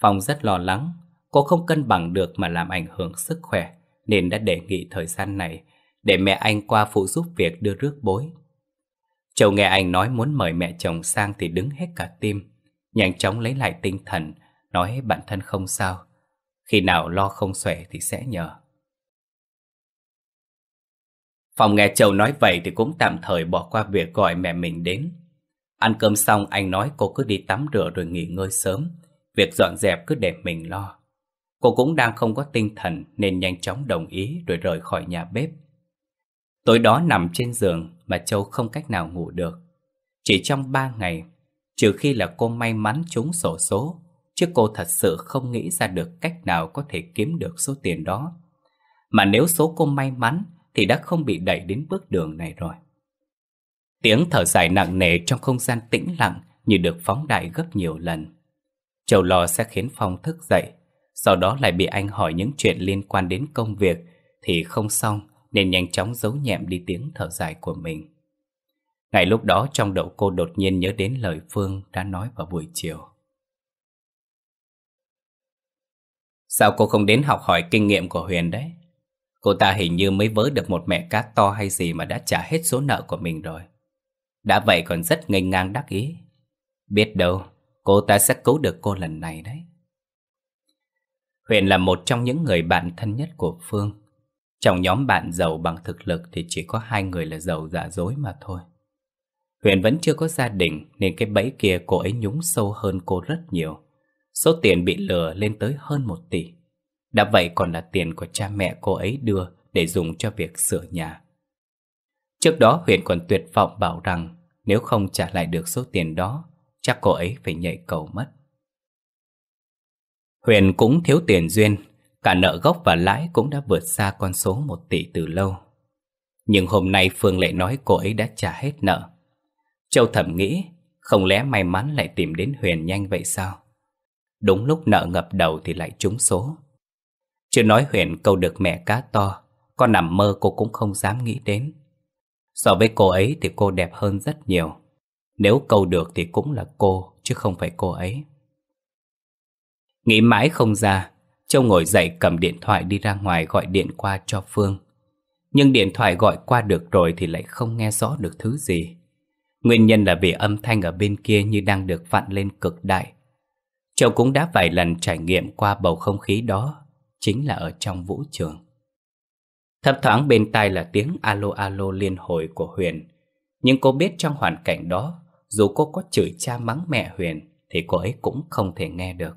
Phong rất lo lắng. Cô không cân bằng được mà làm ảnh hưởng sức khỏe, nên đã đề nghị thời gian này để mẹ anh qua phụ giúp việc đưa rước bối. Châu nghe anh nói muốn mời mẹ chồng sang thì đứng hết cả tim, nhanh chóng lấy lại tinh thần, nói bản thân không sao, khi nào lo không xuể thì sẽ nhờ. Phòng nghe Châu nói vậy thì cũng tạm thời bỏ qua việc gọi mẹ mình đến. Ăn cơm xong anh nói cô cứ đi tắm rửa rồi nghỉ ngơi sớm. Việc dọn dẹp cứ để mình lo. Cô cũng đang không có tinh thần nên nhanh chóng đồng ý rồi rời khỏi nhà bếp. Tối đó nằm trên giường mà Châu không cách nào ngủ được. Chỉ trong ba ngày, trừ khi là cô may mắn trúng sổ số, chứ cô thật sự không nghĩ ra được cách nào có thể kiếm được số tiền đó. Mà nếu số cô may mắn thì đã không bị đẩy đến bước đường này rồi. Tiếng thở dài nặng nề trong không gian tĩnh lặng như được phóng đại gấp nhiều lần. Châu lo sẽ khiến Phong thức dậy, sau đó lại bị anh hỏi những chuyện liên quan đến công việc thì không xong nên nhanh chóng giấu nhẹm đi tiếng thở dài của mình. Ngay lúc đó trong đầu cô đột nhiên nhớ đến lời Phương đã nói vào buổi chiều. Sao cô không đến học hỏi kinh nghiệm của Huyền đấy? Cô ta hình như mới vớ được một mẹ cát to hay gì mà đã trả hết số nợ của mình rồi. Đã vậy còn rất ngây ngang đắc ý. Biết đâu, cô ta sẽ cứu được cô lần này đấy. Huyền là một trong những người bạn thân nhất của Phương. Trong nhóm bạn giàu bằng thực lực thì chỉ có hai người là giàu giả dối mà thôi. Huyền vẫn chưa có gia đình nên cái bẫy kia cô ấy nhúng sâu hơn cô rất nhiều. Số tiền bị lừa lên tới hơn một tỷ Đã vậy còn là tiền của cha mẹ cô ấy đưa Để dùng cho việc sửa nhà Trước đó Huyền còn tuyệt vọng bảo rằng Nếu không trả lại được số tiền đó Chắc cô ấy phải nhảy cầu mất Huyền cũng thiếu tiền duyên Cả nợ gốc và lãi cũng đã vượt xa con số một tỷ từ lâu Nhưng hôm nay Phương lại nói cô ấy đã trả hết nợ Châu thẩm nghĩ Không lẽ may mắn lại tìm đến Huyền nhanh vậy sao Đúng lúc nợ ngập đầu thì lại trúng số Chưa nói Huyền câu được mẹ cá to Con nằm mơ cô cũng không dám nghĩ đến So với cô ấy thì cô đẹp hơn rất nhiều Nếu câu được thì cũng là cô Chứ không phải cô ấy Nghĩ mãi không ra Châu ngồi dậy cầm điện thoại đi ra ngoài gọi điện qua cho Phương Nhưng điện thoại gọi qua được rồi thì lại không nghe rõ được thứ gì Nguyên nhân là vì âm thanh ở bên kia như đang được vặn lên cực đại Châu cũng đã vài lần trải nghiệm qua bầu không khí đó, chính là ở trong vũ trường. Thấp thoáng bên tai là tiếng alo alo liên hồi của Huyền, nhưng cô biết trong hoàn cảnh đó, dù cô có chửi cha mắng mẹ Huyền, thì cô ấy cũng không thể nghe được.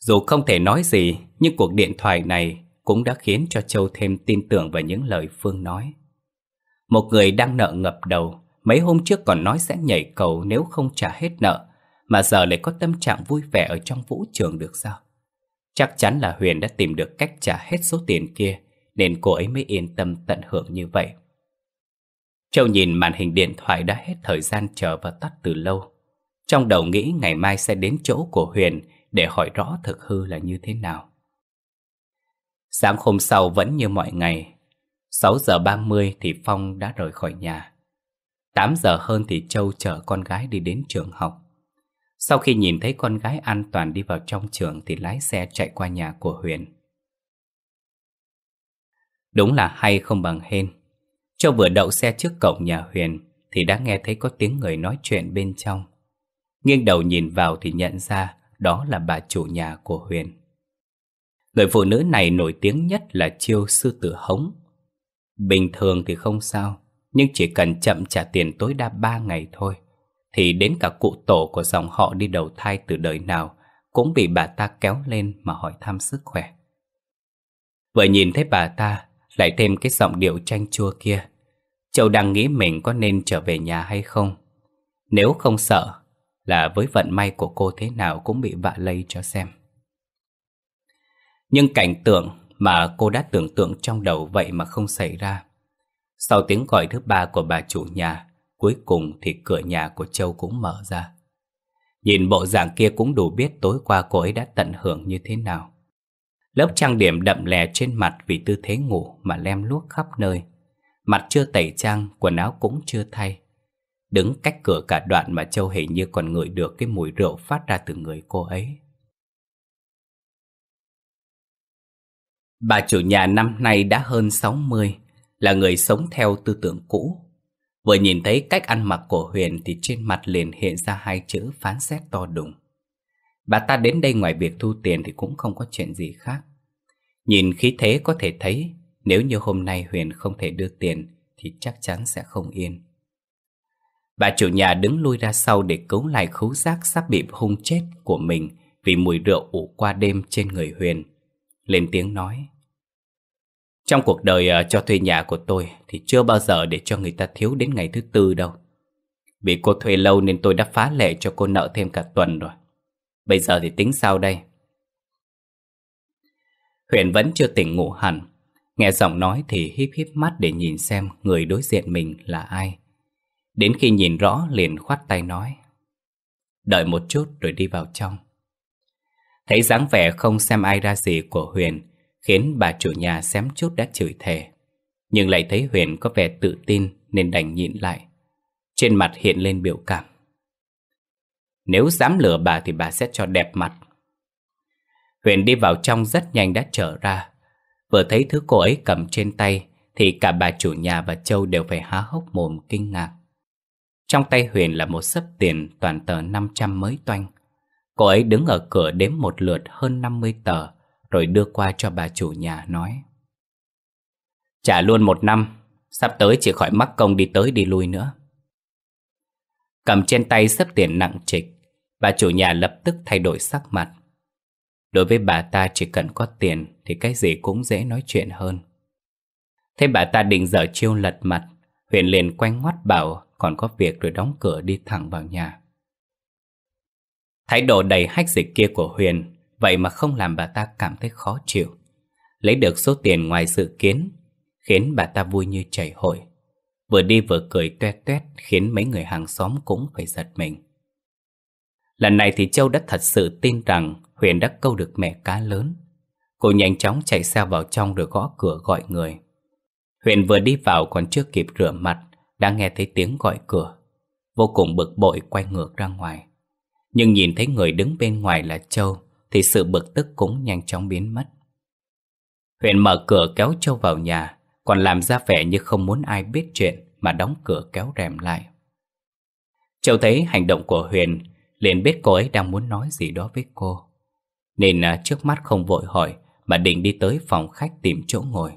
Dù không thể nói gì, nhưng cuộc điện thoại này cũng đã khiến cho Châu thêm tin tưởng vào những lời Phương nói. Một người đang nợ ngập đầu, mấy hôm trước còn nói sẽ nhảy cầu nếu không trả hết nợ, mà giờ lại có tâm trạng vui vẻ ở trong vũ trường được sao? Chắc chắn là Huyền đã tìm được cách trả hết số tiền kia, nên cô ấy mới yên tâm tận hưởng như vậy. Châu nhìn màn hình điện thoại đã hết thời gian chờ và tắt từ lâu. Trong đầu nghĩ ngày mai sẽ đến chỗ của Huyền để hỏi rõ thực hư là như thế nào. Sáng hôm sau vẫn như mọi ngày, 6 giờ 30 thì Phong đã rời khỏi nhà. 8 giờ hơn thì Châu chở con gái đi đến trường học. Sau khi nhìn thấy con gái an toàn đi vào trong trường thì lái xe chạy qua nhà của Huyền. Đúng là hay không bằng hên. Châu vừa đậu xe trước cổng nhà Huyền thì đã nghe thấy có tiếng người nói chuyện bên trong. Nghiêng đầu nhìn vào thì nhận ra đó là bà chủ nhà của Huyền. Người phụ nữ này nổi tiếng nhất là chiêu sư tử hống. Bình thường thì không sao, nhưng chỉ cần chậm trả tiền tối đa 3 ngày thôi thì đến cả cụ tổ của dòng họ đi đầu thai từ đời nào cũng bị bà ta kéo lên mà hỏi thăm sức khỏe. Vừa nhìn thấy bà ta, lại thêm cái giọng điệu chanh chua kia. Châu đang nghĩ mình có nên trở về nhà hay không. Nếu không sợ, là với vận may của cô thế nào cũng bị vạ lây cho xem. Nhưng cảnh tượng mà cô đã tưởng tượng trong đầu vậy mà không xảy ra. Sau tiếng gọi thứ ba của bà chủ nhà, Cuối cùng thì cửa nhà của Châu cũng mở ra Nhìn bộ dạng kia cũng đủ biết tối qua cô ấy đã tận hưởng như thế nào Lớp trang điểm đậm lè trên mặt vì tư thế ngủ mà lem luốc khắp nơi Mặt chưa tẩy trang, quần áo cũng chưa thay Đứng cách cửa cả đoạn mà Châu hình như còn ngửi được cái mùi rượu phát ra từ người cô ấy Bà chủ nhà năm nay đã hơn 60 Là người sống theo tư tưởng cũ Vừa nhìn thấy cách ăn mặc của Huyền thì trên mặt liền hiện ra hai chữ phán xét to đùng. Bà ta đến đây ngoài việc thu tiền thì cũng không có chuyện gì khác. Nhìn khí thế có thể thấy, nếu như hôm nay Huyền không thể đưa tiền thì chắc chắn sẽ không yên. Bà chủ nhà đứng lui ra sau để cứu lại khấu giác sắp bị hung chết của mình vì mùi rượu ủ qua đêm trên người Huyền. Lên tiếng nói. Trong cuộc đời à, cho thuê nhà của tôi thì chưa bao giờ để cho người ta thiếu đến ngày thứ tư đâu. Vì cô thuê lâu nên tôi đã phá lệ cho cô nợ thêm cả tuần rồi. Bây giờ thì tính sao đây? Huyền vẫn chưa tỉnh ngủ hẳn. Nghe giọng nói thì híp híp mắt để nhìn xem người đối diện mình là ai. Đến khi nhìn rõ liền khoát tay nói. Đợi một chút rồi đi vào trong. Thấy dáng vẻ không xem ai ra gì của Huyền, khiến bà chủ nhà xém chút đã chửi thề. Nhưng lại thấy Huyền có vẻ tự tin nên đành nhịn lại. Trên mặt hiện lên biểu cảm. Nếu dám lừa bà thì bà sẽ cho đẹp mặt. Huyền đi vào trong rất nhanh đã trở ra. Vừa thấy thứ cô ấy cầm trên tay thì cả bà chủ nhà và Châu đều phải há hốc mồm kinh ngạc. Trong tay Huyền là một sấp tiền toàn tờ 500 mới toanh. Cô ấy đứng ở cửa đếm một lượt hơn 50 tờ rồi đưa qua cho bà chủ nhà nói. Trả luôn một năm, sắp tới chỉ khỏi mắc công đi tới đi lui nữa. Cầm trên tay xếp tiền nặng trịch, bà chủ nhà lập tức thay đổi sắc mặt. Đối với bà ta chỉ cần có tiền thì cái gì cũng dễ nói chuyện hơn. Thế bà ta định dở chiêu lật mặt, Huyền liền quanh ngoắt bảo còn có việc rồi đóng cửa đi thẳng vào nhà. Thái độ đầy hách dịch kia của Huyền Vậy mà không làm bà ta cảm thấy khó chịu Lấy được số tiền ngoài dự kiến Khiến bà ta vui như chảy hội Vừa đi vừa cười tuét tuét Khiến mấy người hàng xóm cũng phải giật mình Lần này thì Châu đã thật sự tin rằng Huyền đã câu được mẹ cá lớn Cô nhanh chóng chạy xe vào trong rồi gõ cửa gọi người Huyền vừa đi vào còn chưa kịp rửa mặt Đã nghe thấy tiếng gọi cửa Vô cùng bực bội quay ngược ra ngoài Nhưng nhìn thấy người đứng bên ngoài là Châu thì sự bực tức cũng nhanh chóng biến mất. Huyền mở cửa kéo Châu vào nhà, còn làm ra vẻ như không muốn ai biết chuyện mà đóng cửa kéo rèm lại. Châu thấy hành động của Huyền, liền biết cô ấy đang muốn nói gì đó với cô. Nên à, trước mắt không vội hỏi mà định đi tới phòng khách tìm chỗ ngồi.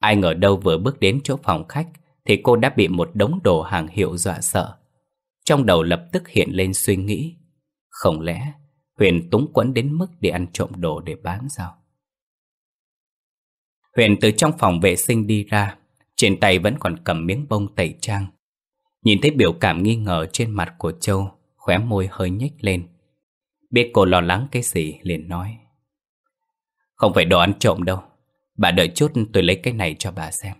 Ai ngờ đâu vừa bước đến chỗ phòng khách thì cô đã bị một đống đồ hàng hiệu dọa sợ. Trong đầu lập tức hiện lên suy nghĩ, không lẽ Huyền túng quẫn đến mức để ăn trộm đồ để bán sao Huyền từ trong phòng vệ sinh đi ra Trên tay vẫn còn cầm miếng bông tẩy trang Nhìn thấy biểu cảm nghi ngờ trên mặt của Châu Khóe môi hơi nhếch lên Biết cô lo lắng cái gì liền nói Không phải đồ ăn trộm đâu Bà đợi chút tôi lấy cái này cho bà xem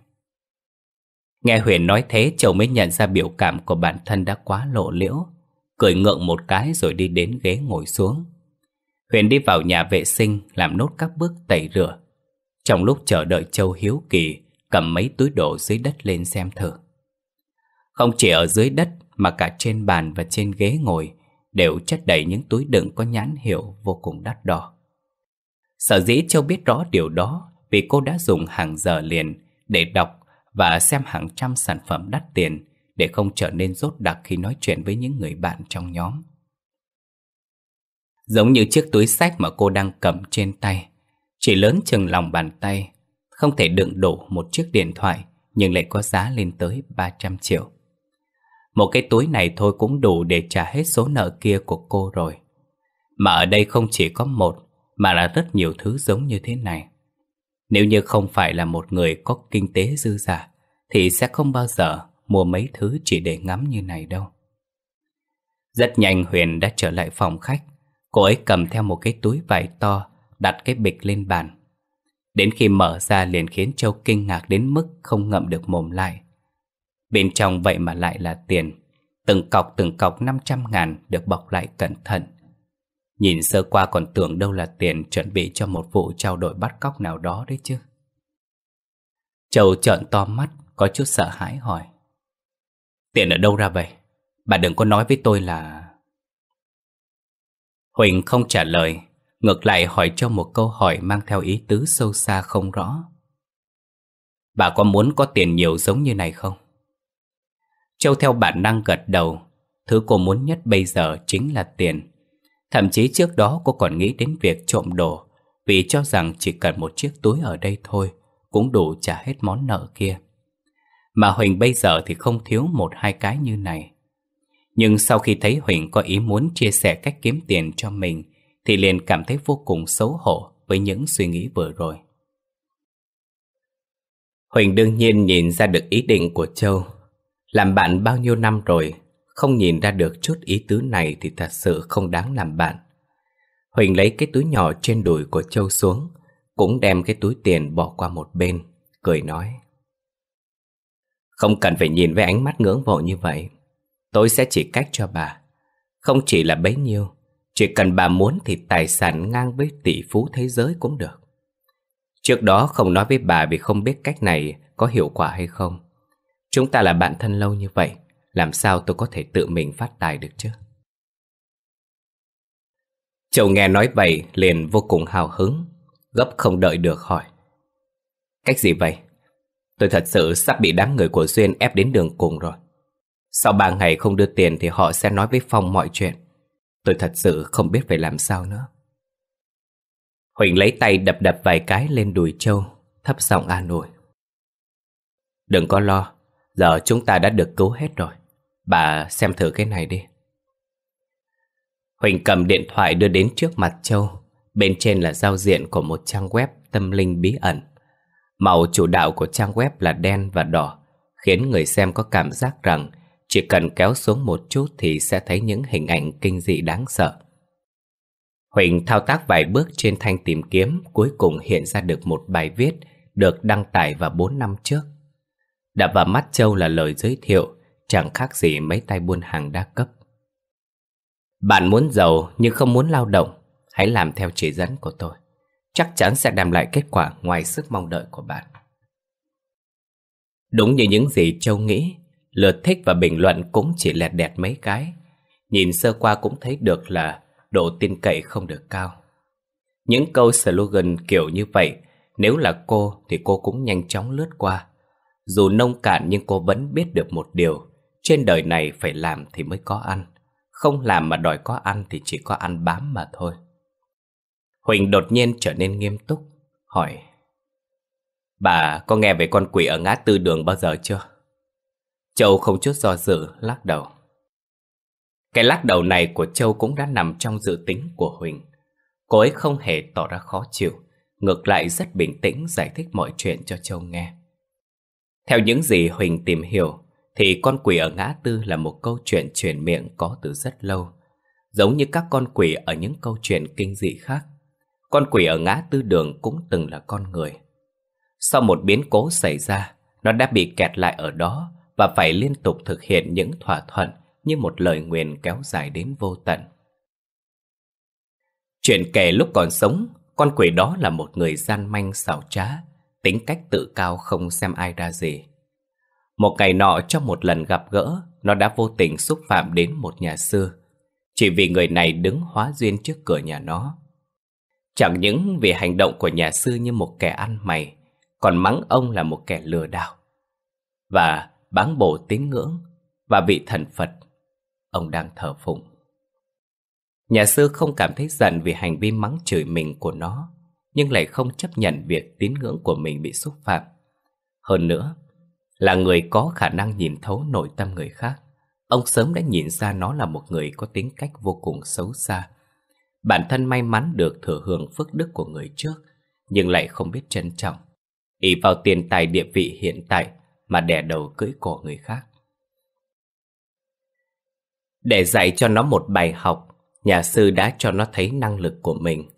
Nghe Huyền nói thế Châu mới nhận ra biểu cảm của bản thân đã quá lộ liễu cười ngượng một cái rồi đi đến ghế ngồi xuống. Huyền đi vào nhà vệ sinh làm nốt các bước tẩy rửa. Trong lúc chờ đợi Châu Hiếu Kỳ cầm mấy túi đồ dưới đất lên xem thử. Không chỉ ở dưới đất mà cả trên bàn và trên ghế ngồi đều chất đầy những túi đựng có nhãn hiệu vô cùng đắt đỏ. Sở dĩ Châu biết rõ điều đó vì cô đã dùng hàng giờ liền để đọc và xem hàng trăm sản phẩm đắt tiền để không trở nên rốt đặc khi nói chuyện với những người bạn trong nhóm. Giống như chiếc túi sách mà cô đang cầm trên tay, chỉ lớn chừng lòng bàn tay, không thể đựng đủ một chiếc điện thoại nhưng lại có giá lên tới 300 triệu. Một cái túi này thôi cũng đủ để trả hết số nợ kia của cô rồi. Mà ở đây không chỉ có một, mà là rất nhiều thứ giống như thế này. Nếu như không phải là một người có kinh tế dư giả, thì sẽ không bao giờ mua mấy thứ chỉ để ngắm như này đâu. Rất nhanh Huyền đã trở lại phòng khách. Cô ấy cầm theo một cái túi vải to, đặt cái bịch lên bàn. Đến khi mở ra liền khiến Châu kinh ngạc đến mức không ngậm được mồm lại. Bên trong vậy mà lại là tiền. Từng cọc từng cọc 500 ngàn được bọc lại cẩn thận. Nhìn sơ qua còn tưởng đâu là tiền chuẩn bị cho một vụ trao đổi bắt cóc nào đó đấy chứ. Châu trợn to mắt, có chút sợ hãi hỏi. Tiền ở đâu ra vậy? Bà đừng có nói với tôi là... Huỳnh không trả lời, ngược lại hỏi cho một câu hỏi mang theo ý tứ sâu xa không rõ. Bà có muốn có tiền nhiều giống như này không? Châu theo bản năng gật đầu, thứ cô muốn nhất bây giờ chính là tiền. Thậm chí trước đó cô còn nghĩ đến việc trộm đồ, vì cho rằng chỉ cần một chiếc túi ở đây thôi cũng đủ trả hết món nợ kia. Mà Huỳnh bây giờ thì không thiếu một hai cái như này. Nhưng sau khi thấy Huỳnh có ý muốn chia sẻ cách kiếm tiền cho mình, thì liền cảm thấy vô cùng xấu hổ với những suy nghĩ vừa rồi. Huỳnh đương nhiên nhìn ra được ý định của Châu. Làm bạn bao nhiêu năm rồi, không nhìn ra được chút ý tứ này thì thật sự không đáng làm bạn. Huỳnh lấy cái túi nhỏ trên đùi của Châu xuống, cũng đem cái túi tiền bỏ qua một bên, cười nói. Không cần phải nhìn với ánh mắt ngưỡng mộ như vậy Tôi sẽ chỉ cách cho bà Không chỉ là bấy nhiêu Chỉ cần bà muốn thì tài sản ngang với tỷ phú thế giới cũng được Trước đó không nói với bà vì không biết cách này có hiệu quả hay không Chúng ta là bạn thân lâu như vậy Làm sao tôi có thể tự mình phát tài được chứ Châu nghe nói vậy liền vô cùng hào hứng Gấp không đợi được hỏi Cách gì vậy? Tôi thật sự sắp bị đám người của Duyên ép đến đường cùng rồi. Sau ba ngày không đưa tiền thì họ sẽ nói với Phong mọi chuyện. Tôi thật sự không biết phải làm sao nữa. Huỳnh lấy tay đập đập vài cái lên đùi Châu, thấp giọng an ủi. Đừng có lo, giờ chúng ta đã được cứu hết rồi. Bà xem thử cái này đi. Huỳnh cầm điện thoại đưa đến trước mặt Châu, bên trên là giao diện của một trang web tâm linh bí ẩn. Màu chủ đạo của trang web là đen và đỏ, khiến người xem có cảm giác rằng chỉ cần kéo xuống một chút thì sẽ thấy những hình ảnh kinh dị đáng sợ. Huỳnh thao tác vài bước trên thanh tìm kiếm, cuối cùng hiện ra được một bài viết được đăng tải vào 4 năm trước. Đập vào mắt Châu là lời giới thiệu, chẳng khác gì mấy tay buôn hàng đa cấp. Bạn muốn giàu nhưng không muốn lao động, hãy làm theo chỉ dẫn của tôi chắc chắn sẽ đem lại kết quả ngoài sức mong đợi của bạn. Đúng như những gì Châu nghĩ, lượt thích và bình luận cũng chỉ lẹt đẹt mấy cái. Nhìn sơ qua cũng thấy được là độ tin cậy không được cao. Những câu slogan kiểu như vậy, nếu là cô thì cô cũng nhanh chóng lướt qua. Dù nông cạn nhưng cô vẫn biết được một điều, trên đời này phải làm thì mới có ăn. Không làm mà đòi có ăn thì chỉ có ăn bám mà thôi. Huỳnh đột nhiên trở nên nghiêm túc, hỏi Bà có nghe về con quỷ ở ngã tư đường bao giờ chưa? Châu không chút do dự, lắc đầu Cái lắc đầu này của Châu cũng đã nằm trong dự tính của Huỳnh Cô ấy không hề tỏ ra khó chịu Ngược lại rất bình tĩnh giải thích mọi chuyện cho Châu nghe Theo những gì Huỳnh tìm hiểu Thì con quỷ ở ngã tư là một câu chuyện truyền miệng có từ rất lâu Giống như các con quỷ ở những câu chuyện kinh dị khác con quỷ ở ngã tư đường cũng từng là con người. Sau một biến cố xảy ra, nó đã bị kẹt lại ở đó và phải liên tục thực hiện những thỏa thuận như một lời nguyền kéo dài đến vô tận. Chuyện kể lúc còn sống, con quỷ đó là một người gian manh xảo trá, tính cách tự cao không xem ai ra gì. Một ngày nọ trong một lần gặp gỡ, nó đã vô tình xúc phạm đến một nhà sư, chỉ vì người này đứng hóa duyên trước cửa nhà nó. Chẳng những vì hành động của nhà sư như một kẻ ăn mày, còn mắng ông là một kẻ lừa đảo. Và bán bổ tín ngưỡng và vị thần Phật, ông đang thờ phụng. Nhà sư không cảm thấy giận vì hành vi mắng chửi mình của nó, nhưng lại không chấp nhận việc tín ngưỡng của mình bị xúc phạm. Hơn nữa, là người có khả năng nhìn thấu nội tâm người khác, ông sớm đã nhìn ra nó là một người có tính cách vô cùng xấu xa bản thân may mắn được thừa hưởng phước đức của người trước, nhưng lại không biết trân trọng, ý vào tiền tài địa vị hiện tại mà đè đầu cưỡi cổ người khác. Để dạy cho nó một bài học, nhà sư đã cho nó thấy năng lực của mình.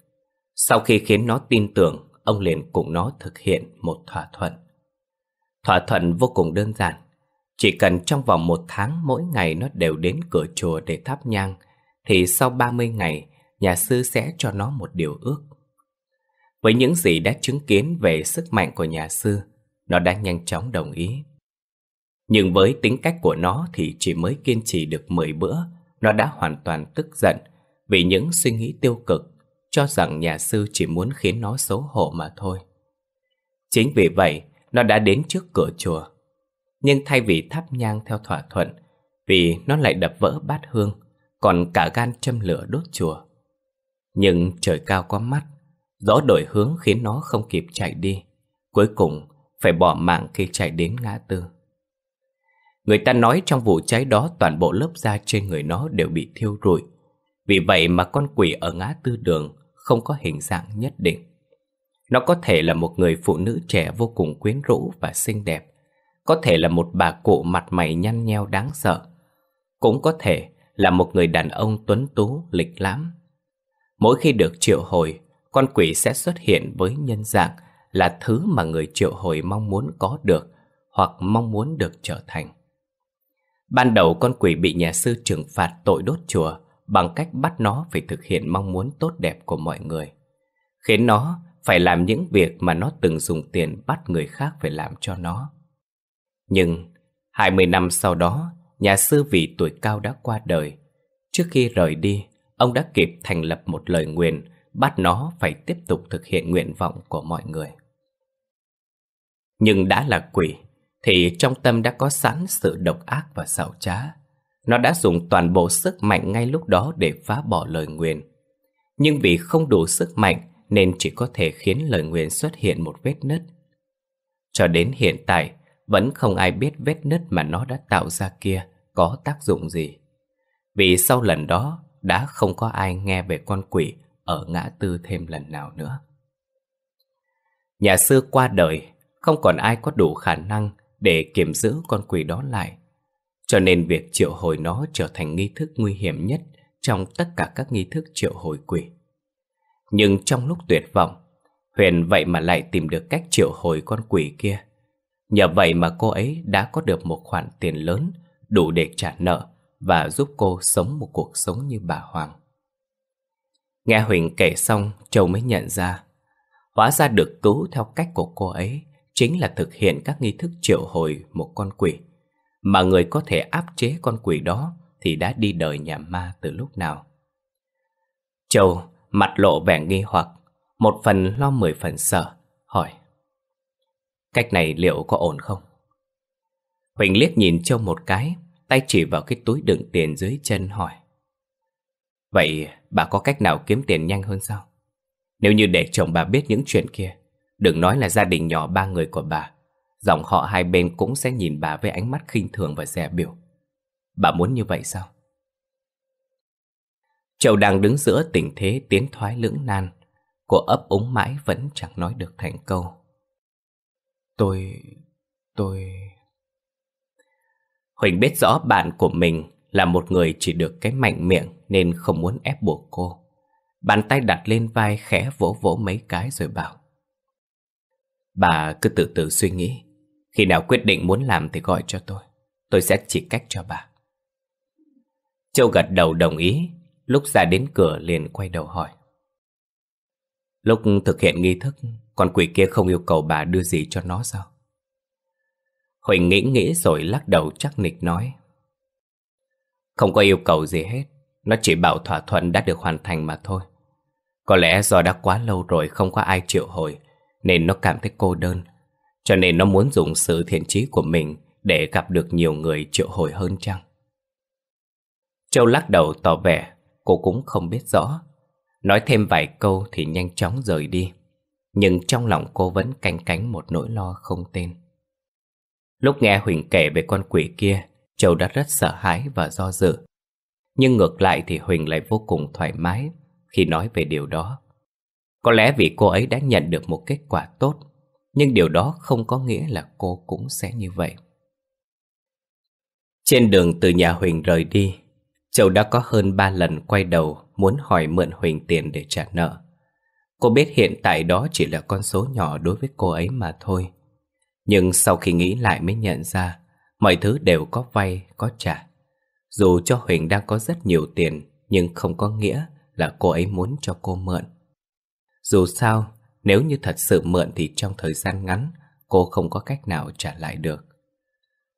Sau khi khiến nó tin tưởng, ông liền cùng nó thực hiện một thỏa thuận. Thỏa thuận vô cùng đơn giản, chỉ cần trong vòng một tháng mỗi ngày nó đều đến cửa chùa để thắp nhang, thì sau 30 ngày nhà sư sẽ cho nó một điều ước. Với những gì đã chứng kiến về sức mạnh của nhà sư, nó đã nhanh chóng đồng ý. Nhưng với tính cách của nó thì chỉ mới kiên trì được 10 bữa, nó đã hoàn toàn tức giận vì những suy nghĩ tiêu cực, cho rằng nhà sư chỉ muốn khiến nó xấu hổ mà thôi. Chính vì vậy, nó đã đến trước cửa chùa. Nhưng thay vì thắp nhang theo thỏa thuận, vì nó lại đập vỡ bát hương, còn cả gan châm lửa đốt chùa. Nhưng trời cao có mắt, gió đổi hướng khiến nó không kịp chạy đi. Cuối cùng, phải bỏ mạng khi chạy đến ngã tư. Người ta nói trong vụ cháy đó toàn bộ lớp da trên người nó đều bị thiêu rụi. Vì vậy mà con quỷ ở ngã tư đường không có hình dạng nhất định. Nó có thể là một người phụ nữ trẻ vô cùng quyến rũ và xinh đẹp, có thể là một bà cụ mặt mày nhăn nheo đáng sợ, cũng có thể là một người đàn ông tuấn tú, lịch lãm, Mỗi khi được triệu hồi, con quỷ sẽ xuất hiện với nhân dạng là thứ mà người triệu hồi mong muốn có được hoặc mong muốn được trở thành. Ban đầu con quỷ bị nhà sư trừng phạt tội đốt chùa bằng cách bắt nó phải thực hiện mong muốn tốt đẹp của mọi người. Khiến nó phải làm những việc mà nó từng dùng tiền bắt người khác phải làm cho nó. Nhưng 20 năm sau đó, nhà sư vì tuổi cao đã qua đời. Trước khi rời đi, Ông đã kịp thành lập một lời nguyện bắt nó phải tiếp tục thực hiện nguyện vọng của mọi người. Nhưng đã là quỷ, thì trong tâm đã có sẵn sự độc ác và xảo trá. Nó đã dùng toàn bộ sức mạnh ngay lúc đó để phá bỏ lời nguyện. Nhưng vì không đủ sức mạnh nên chỉ có thể khiến lời nguyện xuất hiện một vết nứt. Cho đến hiện tại, vẫn không ai biết vết nứt mà nó đã tạo ra kia có tác dụng gì. Vì sau lần đó, đã không có ai nghe về con quỷ ở ngã tư thêm lần nào nữa. Nhà sư qua đời, không còn ai có đủ khả năng để kiểm giữ con quỷ đó lại. Cho nên việc triệu hồi nó trở thành nghi thức nguy hiểm nhất trong tất cả các nghi thức triệu hồi quỷ. Nhưng trong lúc tuyệt vọng, Huyền vậy mà lại tìm được cách triệu hồi con quỷ kia. Nhờ vậy mà cô ấy đã có được một khoản tiền lớn đủ để trả nợ và giúp cô sống một cuộc sống như bà Hoàng. Nghe Huỳnh kể xong, Châu mới nhận ra. Hóa ra được cứu theo cách của cô ấy chính là thực hiện các nghi thức triệu hồi một con quỷ. Mà người có thể áp chế con quỷ đó thì đã đi đời nhà ma từ lúc nào. Châu mặt lộ vẻ nghi hoặc, một phần lo mười phần sợ, hỏi. Cách này liệu có ổn không? Huỳnh liếc nhìn Châu một cái, Tay chỉ vào cái túi đựng tiền dưới chân hỏi Vậy bà có cách nào kiếm tiền nhanh hơn sao? Nếu như để chồng bà biết những chuyện kia Đừng nói là gia đình nhỏ ba người của bà Dòng họ hai bên cũng sẽ nhìn bà với ánh mắt khinh thường và dè biểu Bà muốn như vậy sao? Châu đang đứng giữa tình thế tiến thoái lưỡng nan của ấp úng mãi vẫn chẳng nói được thành câu Tôi... tôi... Huỳnh biết rõ bạn của mình là một người chỉ được cái mạnh miệng nên không muốn ép buộc cô. Bàn tay đặt lên vai khẽ vỗ vỗ mấy cái rồi bảo. Bà cứ từ từ suy nghĩ. Khi nào quyết định muốn làm thì gọi cho tôi. Tôi sẽ chỉ cách cho bà. Châu gật đầu đồng ý. Lúc ra đến cửa liền quay đầu hỏi. Lúc thực hiện nghi thức, con quỷ kia không yêu cầu bà đưa gì cho nó sao? Huỳnh nghĩ nghĩ rồi lắc đầu chắc nịch nói Không có yêu cầu gì hết Nó chỉ bảo thỏa thuận đã được hoàn thành mà thôi Có lẽ do đã quá lâu rồi không có ai triệu hồi Nên nó cảm thấy cô đơn Cho nên nó muốn dùng sự thiện trí của mình Để gặp được nhiều người triệu hồi hơn chăng Châu lắc đầu tỏ vẻ Cô cũng không biết rõ Nói thêm vài câu thì nhanh chóng rời đi Nhưng trong lòng cô vẫn canh cánh một nỗi lo không tên Lúc nghe Huỳnh kể về con quỷ kia, Châu đã rất sợ hãi và do dự. Nhưng ngược lại thì Huỳnh lại vô cùng thoải mái khi nói về điều đó. Có lẽ vì cô ấy đã nhận được một kết quả tốt, nhưng điều đó không có nghĩa là cô cũng sẽ như vậy. Trên đường từ nhà Huỳnh rời đi, Châu đã có hơn 3 lần quay đầu muốn hỏi mượn Huỳnh tiền để trả nợ. Cô biết hiện tại đó chỉ là con số nhỏ đối với cô ấy mà thôi. Nhưng sau khi nghĩ lại mới nhận ra Mọi thứ đều có vay, có trả Dù cho Huỳnh đang có rất nhiều tiền Nhưng không có nghĩa là cô ấy muốn cho cô mượn Dù sao, nếu như thật sự mượn thì trong thời gian ngắn Cô không có cách nào trả lại được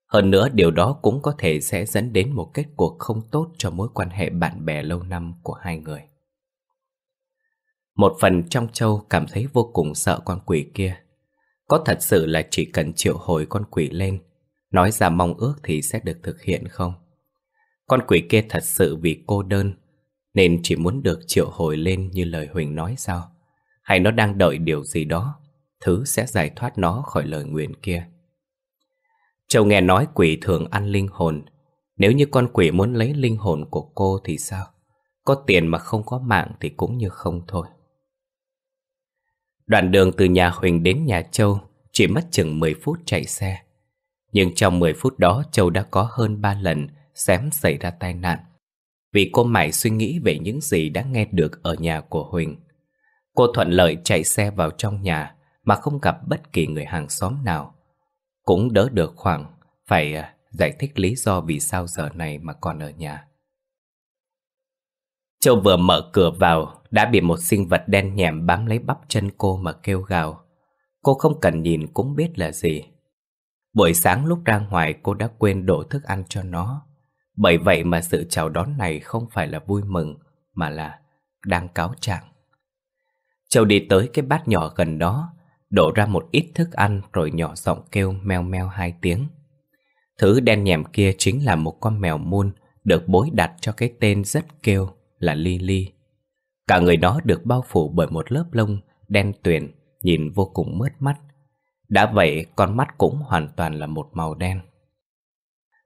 Hơn nữa điều đó cũng có thể sẽ dẫn đến một kết cuộc không tốt Cho mối quan hệ bạn bè lâu năm của hai người Một phần trong châu cảm thấy vô cùng sợ con quỷ kia có thật sự là chỉ cần triệu hồi con quỷ lên Nói ra mong ước thì sẽ được thực hiện không? Con quỷ kia thật sự vì cô đơn Nên chỉ muốn được triệu hồi lên như lời Huỳnh nói sao? Hay nó đang đợi điều gì đó Thứ sẽ giải thoát nó khỏi lời nguyện kia Châu nghe nói quỷ thường ăn linh hồn Nếu như con quỷ muốn lấy linh hồn của cô thì sao? Có tiền mà không có mạng thì cũng như không thôi Đoạn đường từ nhà Huỳnh đến nhà Châu chỉ mất chừng 10 phút chạy xe. Nhưng trong 10 phút đó Châu đã có hơn 3 lần xém xảy ra tai nạn. Vì cô mãi suy nghĩ về những gì đã nghe được ở nhà của Huỳnh. Cô thuận lợi chạy xe vào trong nhà mà không gặp bất kỳ người hàng xóm nào. Cũng đỡ được khoảng phải à, giải thích lý do vì sao giờ này mà còn ở nhà. Châu vừa mở cửa vào đã bị một sinh vật đen nhẹm bám lấy bắp chân cô mà kêu gào. Cô không cần nhìn cũng biết là gì. Buổi sáng lúc ra ngoài cô đã quên đổ thức ăn cho nó. Bởi vậy mà sự chào đón này không phải là vui mừng mà là đang cáo trạng. Châu đi tới cái bát nhỏ gần đó, đổ ra một ít thức ăn rồi nhỏ giọng kêu meo meo hai tiếng. Thứ đen nhèm kia chính là một con mèo muôn được bối đặt cho cái tên rất kêu là Lily. Cả người nó được bao phủ bởi một lớp lông đen tuyền, nhìn vô cùng mướt mắt. Đã vậy, con mắt cũng hoàn toàn là một màu đen.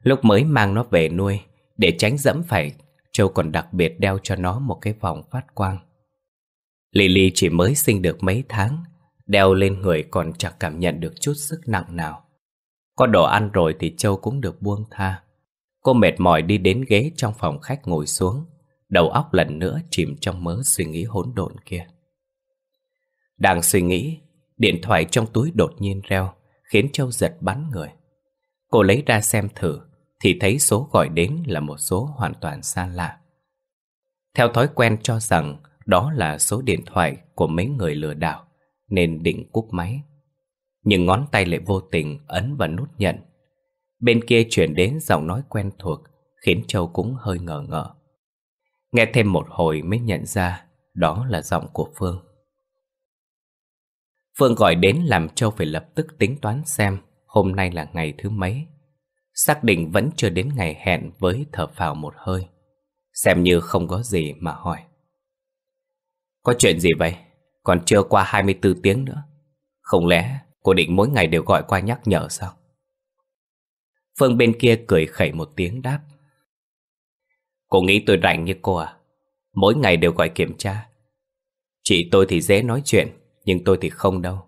Lúc mới mang nó về nuôi, để tránh dẫm phải, Châu còn đặc biệt đeo cho nó một cái vòng phát quang. Lily chỉ mới sinh được mấy tháng, đeo lên người còn chẳng cảm nhận được chút sức nặng nào. Có đồ ăn rồi thì Châu cũng được buông tha. Cô mệt mỏi đi đến ghế trong phòng khách ngồi xuống, Đầu óc lần nữa chìm trong mớ suy nghĩ hỗn độn kia Đang suy nghĩ Điện thoại trong túi đột nhiên reo Khiến Châu giật bắn người Cô lấy ra xem thử Thì thấy số gọi đến là một số hoàn toàn xa lạ Theo thói quen cho rằng Đó là số điện thoại của mấy người lừa đảo Nên định cúp máy Nhưng ngón tay lại vô tình ấn vào nút nhận Bên kia chuyển đến giọng nói quen thuộc Khiến Châu cũng hơi ngờ ngợ Nghe thêm một hồi mới nhận ra đó là giọng của Phương. Phương gọi đến làm Châu phải lập tức tính toán xem hôm nay là ngày thứ mấy. Xác định vẫn chưa đến ngày hẹn với thở phào một hơi. Xem như không có gì mà hỏi. Có chuyện gì vậy? Còn chưa qua 24 tiếng nữa. Không lẽ cô định mỗi ngày đều gọi qua nhắc nhở sao? Phương bên kia cười khẩy một tiếng đáp. Cô nghĩ tôi rảnh như cô à Mỗi ngày đều gọi kiểm tra Chị tôi thì dễ nói chuyện Nhưng tôi thì không đâu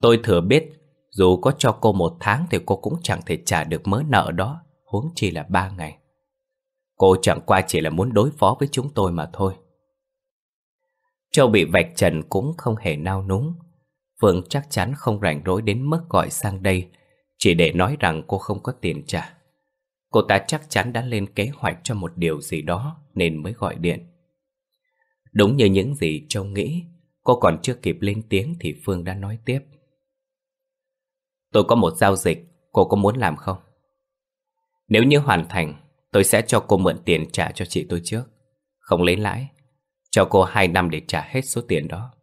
Tôi thừa biết Dù có cho cô một tháng Thì cô cũng chẳng thể trả được mớ nợ đó Huống chi là ba ngày Cô chẳng qua chỉ là muốn đối phó với chúng tôi mà thôi Châu bị vạch trần cũng không hề nao núng Phương chắc chắn không rảnh rối đến mức gọi sang đây Chỉ để nói rằng cô không có tiền trả Cô ta chắc chắn đã lên kế hoạch cho một điều gì đó nên mới gọi điện. Đúng như những gì Châu nghĩ, cô còn chưa kịp lên tiếng thì Phương đã nói tiếp. Tôi có một giao dịch, cô có muốn làm không? Nếu như hoàn thành, tôi sẽ cho cô mượn tiền trả cho chị tôi trước. Không lấy lãi, cho cô 2 năm để trả hết số tiền đó.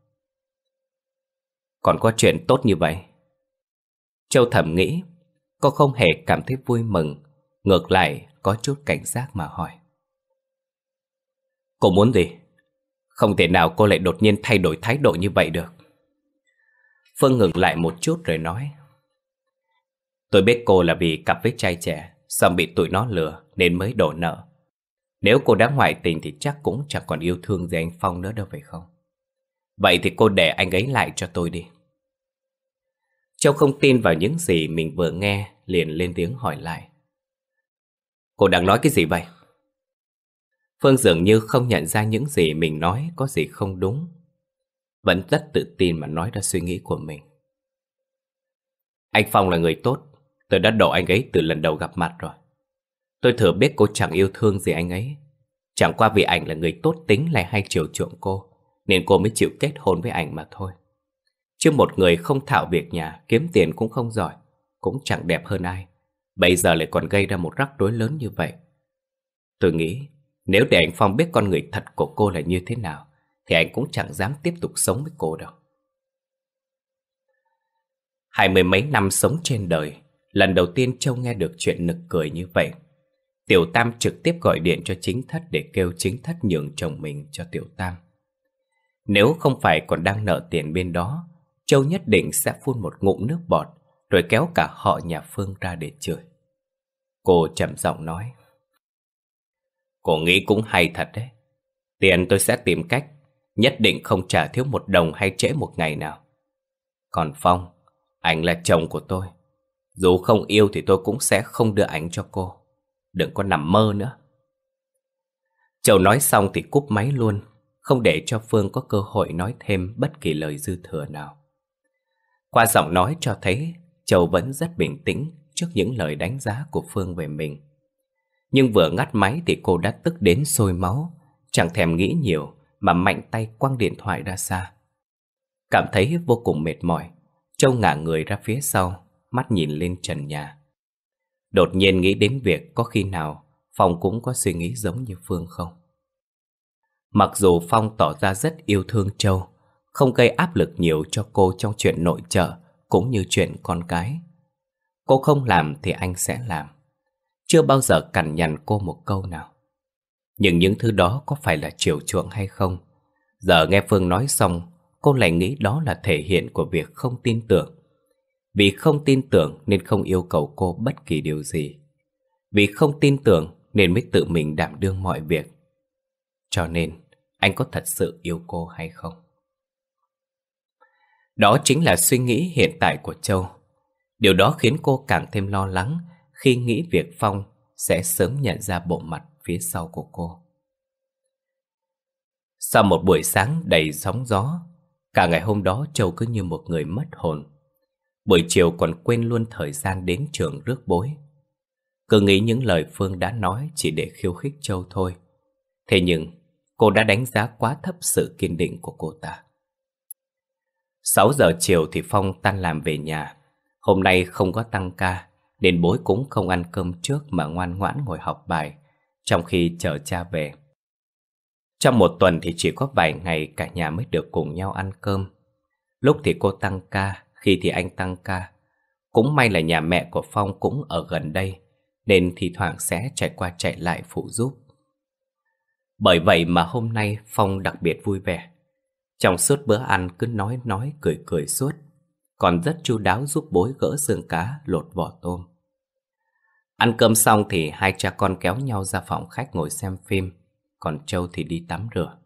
Còn có chuyện tốt như vậy. Châu thầm nghĩ, cô không hề cảm thấy vui mừng Ngược lại, có chút cảnh giác mà hỏi. Cô muốn gì? Không thể nào cô lại đột nhiên thay đổi thái độ như vậy được. Phương ngừng lại một chút rồi nói. Tôi biết cô là vì cặp với trai trẻ, xong bị tụi nó lừa nên mới đổ nợ. Nếu cô đã ngoại tình thì chắc cũng chẳng còn yêu thương gì anh Phong nữa đâu phải không? Vậy thì cô để anh ấy lại cho tôi đi. Châu không tin vào những gì mình vừa nghe, liền lên tiếng hỏi lại. Cô đang nói cái gì vậy? Phương dường như không nhận ra những gì mình nói có gì không đúng. Vẫn rất tự tin mà nói ra suy nghĩ của mình. Anh Phong là người tốt, tôi đã đổ anh ấy từ lần đầu gặp mặt rồi. Tôi thừa biết cô chẳng yêu thương gì anh ấy. Chẳng qua vì ảnh là người tốt tính lại hay chiều chuộng cô, nên cô mới chịu kết hôn với ảnh mà thôi. Chứ một người không thảo việc nhà, kiếm tiền cũng không giỏi, cũng chẳng đẹp hơn ai, Bây giờ lại còn gây ra một rắc rối lớn như vậy Tôi nghĩ Nếu để anh Phong biết con người thật của cô là như thế nào Thì anh cũng chẳng dám tiếp tục sống với cô đâu Hai mươi mấy năm sống trên đời Lần đầu tiên Châu nghe được chuyện nực cười như vậy Tiểu Tam trực tiếp gọi điện cho chính thất Để kêu chính thất nhường chồng mình cho Tiểu Tam Nếu không phải còn đang nợ tiền bên đó Châu nhất định sẽ phun một ngụm nước bọt rồi kéo cả họ nhà Phương ra để chơi. Cô chậm giọng nói. Cô nghĩ cũng hay thật đấy. Tiền tôi sẽ tìm cách, nhất định không trả thiếu một đồng hay trễ một ngày nào. Còn Phong, anh là chồng của tôi. Dù không yêu thì tôi cũng sẽ không đưa ảnh cho cô. Đừng có nằm mơ nữa. Châu nói xong thì cúp máy luôn, không để cho Phương có cơ hội nói thêm bất kỳ lời dư thừa nào. Qua giọng nói cho thấy Châu vẫn rất bình tĩnh trước những lời đánh giá của Phương về mình. Nhưng vừa ngắt máy thì cô đã tức đến sôi máu, chẳng thèm nghĩ nhiều mà mạnh tay quăng điện thoại ra xa. Cảm thấy vô cùng mệt mỏi, Châu ngả người ra phía sau, mắt nhìn lên trần nhà. Đột nhiên nghĩ đến việc có khi nào Phong cũng có suy nghĩ giống như Phương không. Mặc dù Phong tỏ ra rất yêu thương Châu, không gây áp lực nhiều cho cô trong chuyện nội trợ, cũng như chuyện con cái. Cô không làm thì anh sẽ làm. Chưa bao giờ cằn nhằn cô một câu nào. Nhưng những thứ đó có phải là chiều chuộng hay không? Giờ nghe Phương nói xong, cô lại nghĩ đó là thể hiện của việc không tin tưởng. Vì không tin tưởng nên không yêu cầu cô bất kỳ điều gì. Vì không tin tưởng nên mới tự mình đảm đương mọi việc. Cho nên, anh có thật sự yêu cô hay không? Đó chính là suy nghĩ hiện tại của Châu. Điều đó khiến cô càng thêm lo lắng khi nghĩ việc Phong sẽ sớm nhận ra bộ mặt phía sau của cô. Sau một buổi sáng đầy sóng gió, cả ngày hôm đó Châu cứ như một người mất hồn. Buổi chiều còn quên luôn thời gian đến trường rước bối. Cứ nghĩ những lời Phương đã nói chỉ để khiêu khích Châu thôi. Thế nhưng, cô đã đánh giá quá thấp sự kiên định của cô ta. 6 giờ chiều thì Phong tan làm về nhà. Hôm nay không có tăng ca, nên bối cũng không ăn cơm trước mà ngoan ngoãn ngồi học bài, trong khi chờ cha về. Trong một tuần thì chỉ có vài ngày cả nhà mới được cùng nhau ăn cơm. Lúc thì cô tăng ca, khi thì anh tăng ca. Cũng may là nhà mẹ của Phong cũng ở gần đây, nên thi thoảng sẽ chạy qua chạy lại phụ giúp. Bởi vậy mà hôm nay Phong đặc biệt vui vẻ trong suốt bữa ăn cứ nói nói cười cười suốt Còn rất chu đáo giúp bối gỡ xương cá lột vỏ tôm Ăn cơm xong thì hai cha con kéo nhau ra phòng khách ngồi xem phim Còn Châu thì đi tắm rửa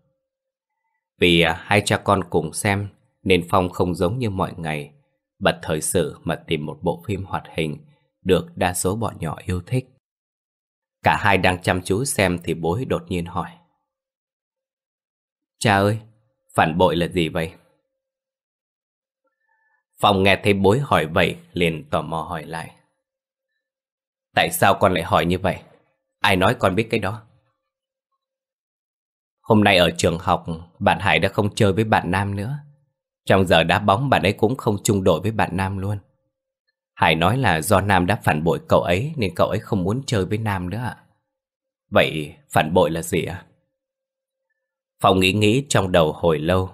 Vì à, hai cha con cùng xem Nên Phong không giống như mọi ngày Bật thời sự mà tìm một bộ phim hoạt hình Được đa số bọn nhỏ yêu thích Cả hai đang chăm chú xem thì bối đột nhiên hỏi Cha ơi, Phản bội là gì vậy? Phong nghe thấy bối hỏi vậy liền tò mò hỏi lại. Tại sao con lại hỏi như vậy? Ai nói con biết cái đó? Hôm nay ở trường học, bạn Hải đã không chơi với bạn Nam nữa. Trong giờ đá bóng bạn ấy cũng không chung đội với bạn Nam luôn. Hải nói là do Nam đã phản bội cậu ấy nên cậu ấy không muốn chơi với Nam nữa ạ. Vậy phản bội là gì ạ? À? Phòng nghĩ nghĩ trong đầu hồi lâu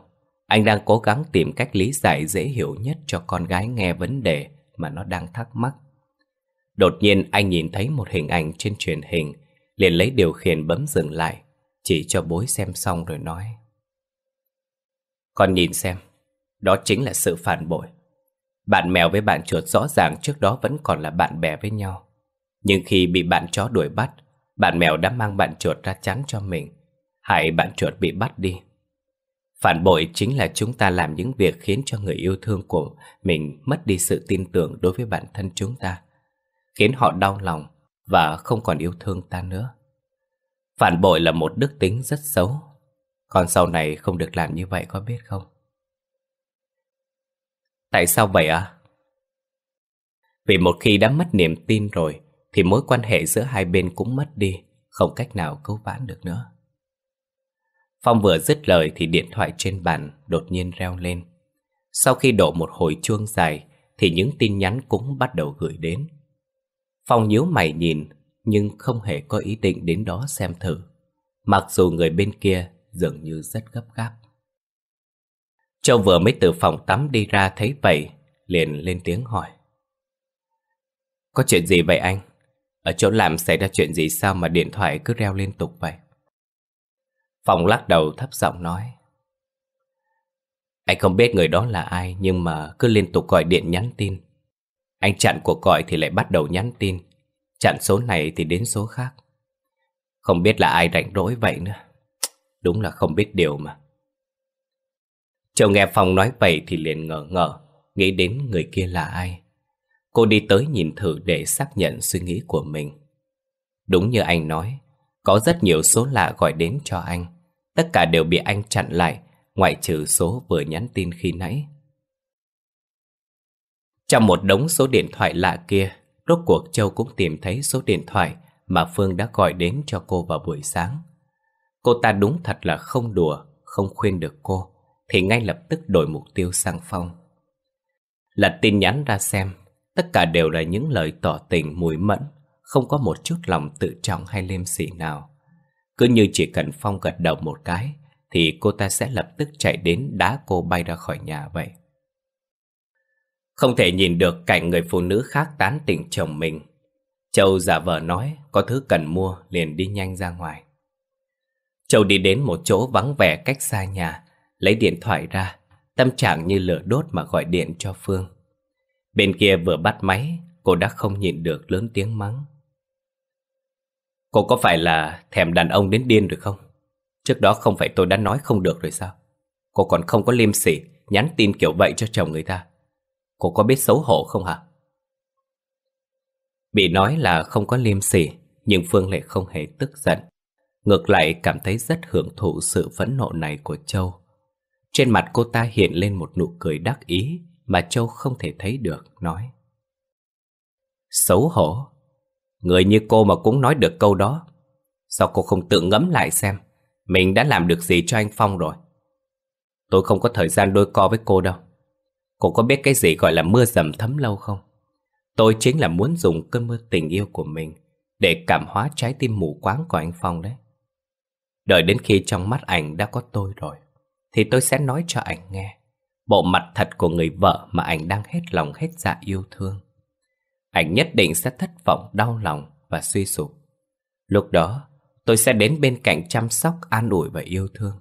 Anh đang cố gắng tìm cách lý giải dễ hiểu nhất cho con gái nghe vấn đề mà nó đang thắc mắc Đột nhiên anh nhìn thấy một hình ảnh trên truyền hình Liền lấy điều khiển bấm dừng lại Chỉ cho bối xem xong rồi nói Con nhìn xem Đó chính là sự phản bội Bạn mèo với bạn chuột rõ ràng trước đó vẫn còn là bạn bè với nhau Nhưng khi bị bạn chó đuổi bắt Bạn mèo đã mang bạn chuột ra chắn cho mình hại bạn chuột bị bắt đi Phản bội chính là chúng ta làm những việc khiến cho người yêu thương của mình mất đi sự tin tưởng đối với bản thân chúng ta, khiến họ đau lòng và không còn yêu thương ta nữa. Phản bội là một đức tính rất xấu, còn sau này không được làm như vậy có biết không? Tại sao vậy ạ? Vì một khi đã mất niềm tin rồi, thì mối quan hệ giữa hai bên cũng mất đi, không cách nào cứu vãn được nữa. Phong vừa dứt lời thì điện thoại trên bàn đột nhiên reo lên. Sau khi đổ một hồi chuông dài thì những tin nhắn cũng bắt đầu gửi đến. Phong nhíu mày nhìn nhưng không hề có ý định đến đó xem thử. Mặc dù người bên kia dường như rất gấp gáp. Châu vừa mới từ phòng tắm đi ra thấy vậy, liền lên tiếng hỏi. Có chuyện gì vậy anh? Ở chỗ làm xảy ra chuyện gì sao mà điện thoại cứ reo liên tục vậy? Phong lắc đầu thấp giọng nói Anh không biết người đó là ai Nhưng mà cứ liên tục gọi điện nhắn tin Anh chặn cuộc gọi thì lại bắt đầu nhắn tin Chặn số này thì đến số khác Không biết là ai rảnh rỗi vậy nữa Đúng là không biết điều mà Châu nghe Phong nói vậy thì liền ngờ ngờ Nghĩ đến người kia là ai Cô đi tới nhìn thử để xác nhận suy nghĩ của mình Đúng như anh nói Có rất nhiều số lạ gọi đến cho anh Tất cả đều bị anh chặn lại, ngoại trừ số vừa nhắn tin khi nãy. Trong một đống số điện thoại lạ kia, rốt cuộc Châu cũng tìm thấy số điện thoại mà Phương đã gọi đến cho cô vào buổi sáng. Cô ta đúng thật là không đùa, không khuyên được cô, thì ngay lập tức đổi mục tiêu sang Phong. Lật tin nhắn ra xem, tất cả đều là những lời tỏ tình mùi mẫn, không có một chút lòng tự trọng hay liêm sỉ nào. Cứ như chỉ cần Phong gật đầu một cái Thì cô ta sẽ lập tức chạy đến đá cô bay ra khỏi nhà vậy Không thể nhìn được cảnh người phụ nữ khác tán tỉnh chồng mình Châu giả vờ nói có thứ cần mua liền đi nhanh ra ngoài Châu đi đến một chỗ vắng vẻ cách xa nhà Lấy điện thoại ra Tâm trạng như lửa đốt mà gọi điện cho Phương Bên kia vừa bắt máy Cô đã không nhịn được lớn tiếng mắng Cô có phải là thèm đàn ông đến điên rồi không? Trước đó không phải tôi đã nói không được rồi sao? Cô còn không có liêm sỉ, nhắn tin kiểu vậy cho chồng người ta. Cô có biết xấu hổ không hả? Bị nói là không có liêm sỉ, nhưng Phương lại không hề tức giận. Ngược lại cảm thấy rất hưởng thụ sự phẫn nộ này của Châu. Trên mặt cô ta hiện lên một nụ cười đắc ý mà Châu không thể thấy được, nói. Xấu hổ, Người như cô mà cũng nói được câu đó Sao cô không tự ngẫm lại xem Mình đã làm được gì cho anh Phong rồi Tôi không có thời gian đôi co với cô đâu Cô có biết cái gì gọi là mưa dầm thấm lâu không Tôi chính là muốn dùng cơn mưa tình yêu của mình Để cảm hóa trái tim mù quáng của anh Phong đấy Đợi đến khi trong mắt ảnh đã có tôi rồi Thì tôi sẽ nói cho ảnh nghe Bộ mặt thật của người vợ mà ảnh đang hết lòng hết dạ yêu thương anh nhất định sẽ thất vọng đau lòng và suy sụp. Lúc đó, tôi sẽ đến bên cạnh chăm sóc, an ủi và yêu thương.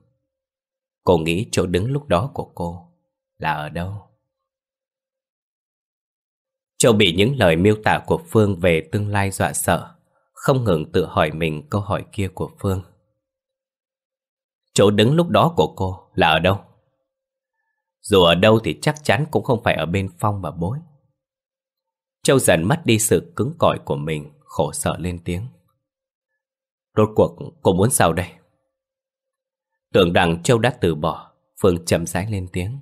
Cô nghĩ chỗ đứng lúc đó của cô là ở đâu? Châu bị những lời miêu tả của Phương về tương lai dọa sợ, không ngừng tự hỏi mình câu hỏi kia của Phương. Chỗ đứng lúc đó của cô là ở đâu? Dù ở đâu thì chắc chắn cũng không phải ở bên Phong và Bối. Châu dần mất đi sự cứng cỏi của mình, khổ sở lên tiếng. Rốt cuộc cô muốn sao đây? Tưởng rằng Châu đã từ bỏ, Phương chậm rãi lên tiếng.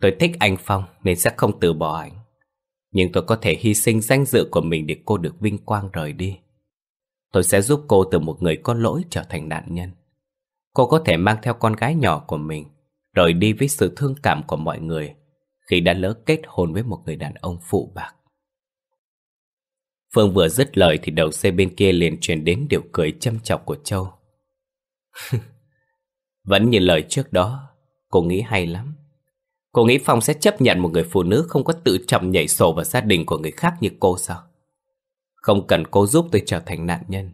Tôi thích anh Phong nên sẽ không từ bỏ anh. Nhưng tôi có thể hy sinh danh dự của mình để cô được vinh quang rời đi. Tôi sẽ giúp cô từ một người có lỗi trở thành nạn nhân. Cô có thể mang theo con gái nhỏ của mình, rời đi với sự thương cảm của mọi người khi đã lỡ kết hôn với một người đàn ông phụ bạc. Phương vừa dứt lời thì đầu xe bên kia liền truyền đến điệu cười châm chọc của Châu. Vẫn như lời trước đó, cô nghĩ hay lắm. Cô nghĩ Phong sẽ chấp nhận một người phụ nữ không có tự trọng nhảy sổ vào gia đình của người khác như cô sao? Không cần cô giúp tôi trở thành nạn nhân,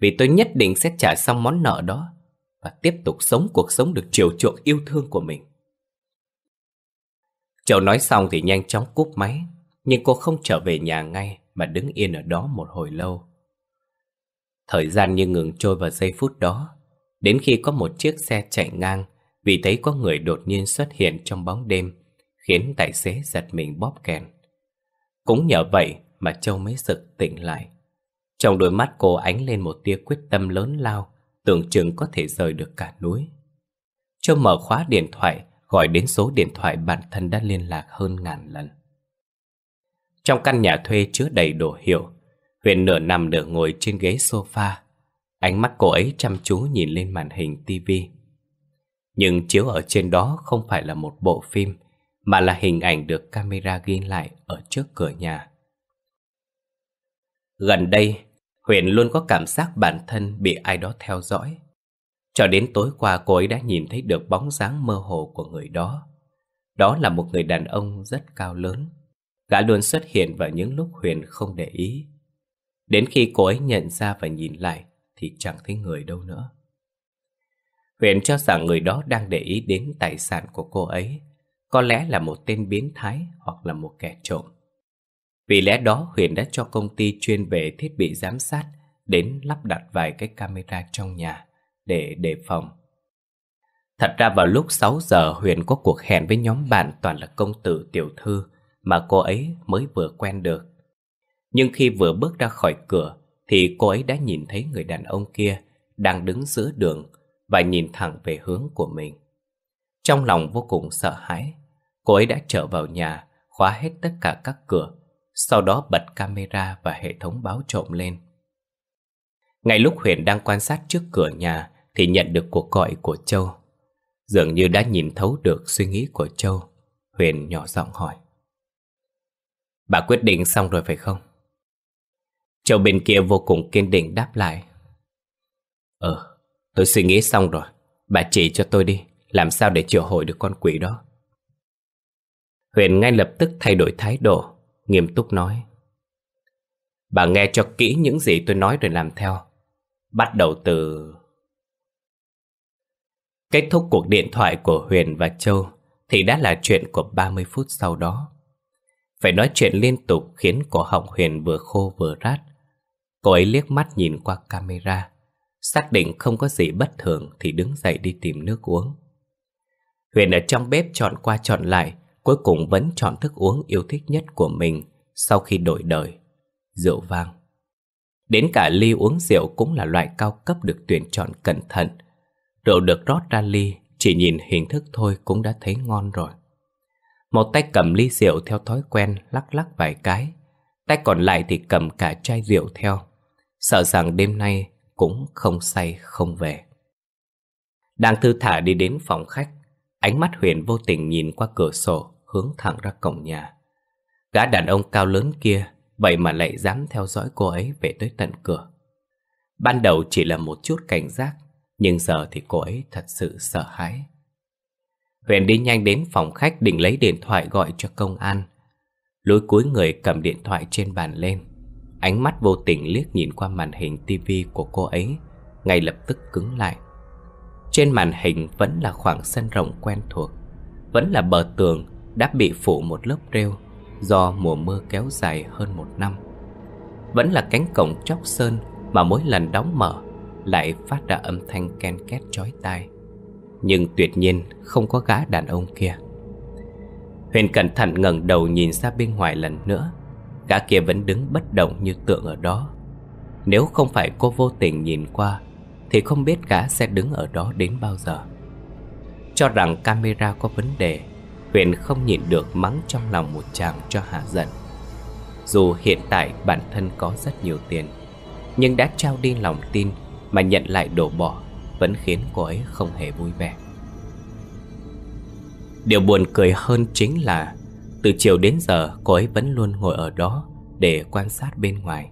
vì tôi nhất định sẽ trả xong món nợ đó và tiếp tục sống cuộc sống được chiều chuộng yêu thương của mình. Châu nói xong thì nhanh chóng cúp máy, nhưng cô không trở về nhà ngay mà đứng yên ở đó một hồi lâu. Thời gian như ngừng trôi vào giây phút đó, đến khi có một chiếc xe chạy ngang vì thấy có người đột nhiên xuất hiện trong bóng đêm, khiến tài xế giật mình bóp kèn. Cũng nhờ vậy mà Châu mới sực tỉnh lại. Trong đôi mắt cô ánh lên một tia quyết tâm lớn lao, tưởng chừng có thể rời được cả núi. Châu mở khóa điện thoại, gọi đến số điện thoại bản thân đã liên lạc hơn ngàn lần. Trong căn nhà thuê chứa đầy đồ hiệu, Huyền nửa nằm nửa ngồi trên ghế sofa. Ánh mắt cô ấy chăm chú nhìn lên màn hình tivi. Nhưng chiếu ở trên đó không phải là một bộ phim, mà là hình ảnh được camera ghi lại ở trước cửa nhà. Gần đây, Huyền luôn có cảm giác bản thân bị ai đó theo dõi. Cho đến tối qua cô ấy đã nhìn thấy được bóng dáng mơ hồ của người đó. Đó là một người đàn ông rất cao lớn. Gã luôn xuất hiện vào những lúc Huyền không để ý. Đến khi cô ấy nhận ra và nhìn lại thì chẳng thấy người đâu nữa. Huyền cho rằng người đó đang để ý đến tài sản của cô ấy. Có lẽ là một tên biến thái hoặc là một kẻ trộm. Vì lẽ đó Huyền đã cho công ty chuyên về thiết bị giám sát đến lắp đặt vài cái camera trong nhà để đề phòng. Thật ra vào lúc 6 giờ Huyền có cuộc hẹn với nhóm bạn toàn là công tử tiểu thư mà cô ấy mới vừa quen được. Nhưng khi vừa bước ra khỏi cửa thì cô ấy đã nhìn thấy người đàn ông kia đang đứng giữa đường và nhìn thẳng về hướng của mình. Trong lòng vô cùng sợ hãi, cô ấy đã trở vào nhà, khóa hết tất cả các cửa, sau đó bật camera và hệ thống báo trộm lên. Ngay lúc Huyền đang quan sát trước cửa nhà thì nhận được cuộc gọi của Châu. Dường như đã nhìn thấu được suy nghĩ của Châu, Huyền nhỏ giọng hỏi. Bà quyết định xong rồi phải không? Châu bên kia vô cùng kiên định đáp lại. Ờ, tôi suy nghĩ xong rồi. Bà chỉ cho tôi đi, làm sao để triệu hồi được con quỷ đó. Huyền ngay lập tức thay đổi thái độ, nghiêm túc nói. Bà nghe cho kỹ những gì tôi nói rồi làm theo. Bắt đầu từ... Kết thúc cuộc điện thoại của Huyền và Châu thì đã là chuyện của 30 phút sau đó. Phải nói chuyện liên tục khiến cổ họng Huyền vừa khô vừa rát. Cô ấy liếc mắt nhìn qua camera, xác định không có gì bất thường thì đứng dậy đi tìm nước uống. Huyền ở trong bếp chọn qua chọn lại, cuối cùng vẫn chọn thức uống yêu thích nhất của mình sau khi đổi đời, rượu vang. Đến cả ly uống rượu cũng là loại cao cấp được tuyển chọn cẩn thận, Rượu được rót ra ly Chỉ nhìn hình thức thôi cũng đã thấy ngon rồi Một tay cầm ly rượu theo thói quen Lắc lắc vài cái Tay còn lại thì cầm cả chai rượu theo Sợ rằng đêm nay Cũng không say không về Đang thư thả đi đến phòng khách Ánh mắt Huyền vô tình nhìn qua cửa sổ Hướng thẳng ra cổng nhà Gã đàn ông cao lớn kia Vậy mà lại dám theo dõi cô ấy về tới tận cửa Ban đầu chỉ là một chút cảnh giác nhưng giờ thì cô ấy thật sự sợ hãi Huyền đi nhanh đến phòng khách định lấy điện thoại gọi cho công an Lối cuối người cầm điện thoại trên bàn lên Ánh mắt vô tình liếc nhìn qua màn hình tivi của cô ấy Ngay lập tức cứng lại Trên màn hình vẫn là khoảng sân rộng quen thuộc Vẫn là bờ tường đã bị phủ một lớp rêu Do mùa mưa kéo dài hơn một năm Vẫn là cánh cổng chóc sơn mà mỗi lần đóng mở lại phát ra âm thanh ken két chói tai nhưng tuyệt nhiên không có gã đàn ông kia Huyền cẩn thận ngẩng đầu nhìn ra bên ngoài lần nữa Gã kia vẫn đứng bất động như tượng ở đó Nếu không phải cô vô tình nhìn qua Thì không biết gã sẽ đứng ở đó đến bao giờ Cho rằng camera có vấn đề Huyền không nhìn được mắng trong lòng một chàng cho hạ giận Dù hiện tại bản thân có rất nhiều tiền Nhưng đã trao đi lòng tin mà nhận lại đổ bỏ Vẫn khiến cô ấy không hề vui vẻ Điều buồn cười hơn chính là Từ chiều đến giờ cô ấy vẫn luôn ngồi ở đó Để quan sát bên ngoài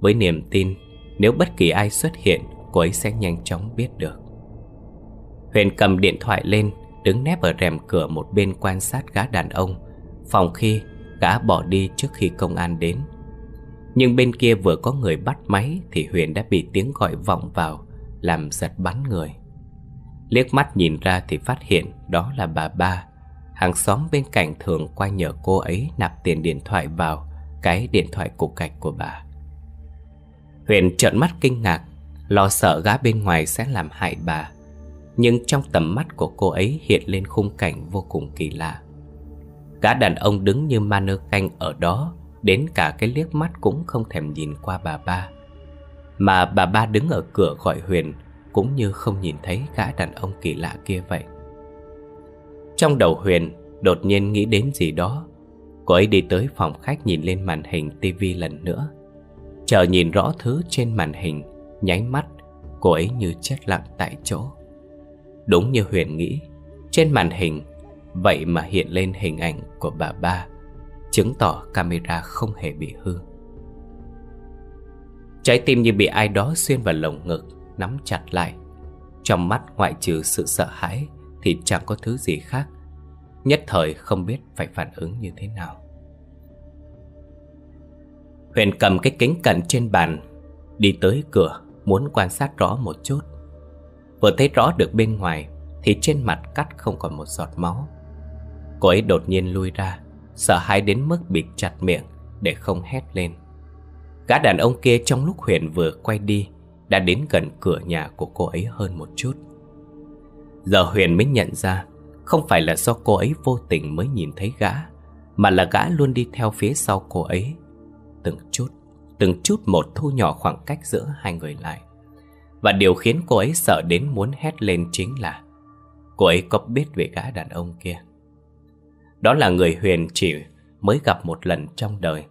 Với niềm tin Nếu bất kỳ ai xuất hiện Cô ấy sẽ nhanh chóng biết được Huyền cầm điện thoại lên Đứng nép ở rèm cửa một bên quan sát gã đàn ông Phòng khi gã bỏ đi trước khi công an đến nhưng bên kia vừa có người bắt máy Thì Huyền đã bị tiếng gọi vọng vào Làm giật bắn người Liếc mắt nhìn ra thì phát hiện Đó là bà ba Hàng xóm bên cạnh thường qua nhờ cô ấy Nạp tiền điện thoại vào Cái điện thoại cục gạch của bà Huyền trợn mắt kinh ngạc Lo sợ gã bên ngoài sẽ làm hại bà Nhưng trong tầm mắt của cô ấy hiện lên khung cảnh vô cùng kỳ lạ Gã đàn ông đứng như ma nơ canh ở đó Đến cả cái liếc mắt cũng không thèm nhìn qua bà ba Mà bà ba đứng ở cửa gọi Huyền Cũng như không nhìn thấy gã đàn ông kỳ lạ kia vậy Trong đầu Huyền đột nhiên nghĩ đến gì đó Cô ấy đi tới phòng khách nhìn lên màn hình tivi lần nữa Chờ nhìn rõ thứ trên màn hình Nháy mắt Cô ấy như chết lặng tại chỗ Đúng như Huyền nghĩ Trên màn hình Vậy mà hiện lên hình ảnh của bà ba chứng tỏ camera không hề bị hư. Trái tim như bị ai đó xuyên vào lồng ngực, nắm chặt lại. Trong mắt ngoại trừ sự sợ hãi thì chẳng có thứ gì khác. Nhất thời không biết phải phản ứng như thế nào. Huyền cầm cái kính cận trên bàn, đi tới cửa muốn quan sát rõ một chút. Vừa thấy rõ được bên ngoài thì trên mặt cắt không còn một giọt máu. Cô ấy đột nhiên lui ra sợ hãi đến mức bịt chặt miệng để không hét lên. Gã đàn ông kia trong lúc Huyền vừa quay đi đã đến gần cửa nhà của cô ấy hơn một chút. Giờ Huyền mới nhận ra không phải là do cô ấy vô tình mới nhìn thấy gã mà là gã luôn đi theo phía sau cô ấy. Từng chút, từng chút một thu nhỏ khoảng cách giữa hai người lại. Và điều khiến cô ấy sợ đến muốn hét lên chính là cô ấy có biết về gã đàn ông kia. Đó là người Huyền chỉ mới gặp một lần trong đời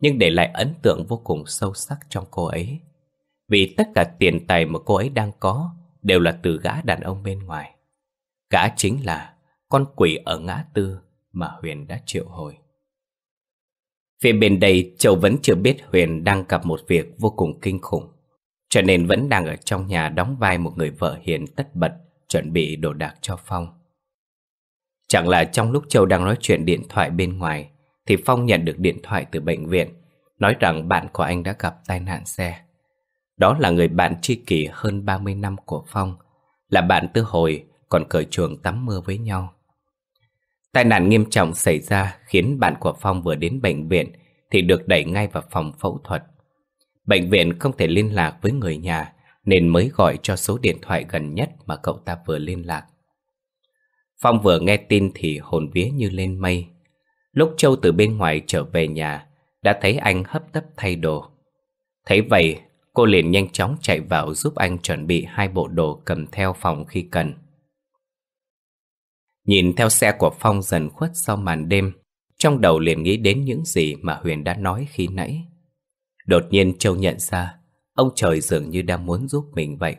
Nhưng để lại ấn tượng vô cùng sâu sắc trong cô ấy Vì tất cả tiền tài mà cô ấy đang có Đều là từ gã đàn ông bên ngoài Gã chính là con quỷ ở ngã tư mà Huyền đã triệu hồi Phía bên đây Châu vẫn chưa biết Huyền đang gặp một việc vô cùng kinh khủng Cho nên vẫn đang ở trong nhà đóng vai một người vợ hiền tất bật Chuẩn bị đồ đạc cho Phong Chẳng là trong lúc Châu đang nói chuyện điện thoại bên ngoài Thì Phong nhận được điện thoại từ bệnh viện Nói rằng bạn của anh đã gặp tai nạn xe Đó là người bạn tri kỷ hơn 30 năm của Phong Là bạn tư hồi còn cởi chuồng tắm mưa với nhau Tai nạn nghiêm trọng xảy ra khiến bạn của Phong vừa đến bệnh viện thì được đẩy ngay vào phòng phẫu thuật. Bệnh viện không thể liên lạc với người nhà nên mới gọi cho số điện thoại gần nhất mà cậu ta vừa liên lạc. Phong vừa nghe tin thì hồn vía như lên mây. Lúc Châu từ bên ngoài trở về nhà, đã thấy anh hấp tấp thay đồ. Thấy vậy, cô liền nhanh chóng chạy vào giúp anh chuẩn bị hai bộ đồ cầm theo phòng khi cần. Nhìn theo xe của Phong dần khuất sau màn đêm, trong đầu liền nghĩ đến những gì mà Huyền đã nói khi nãy. Đột nhiên Châu nhận ra, ông trời dường như đang muốn giúp mình vậy.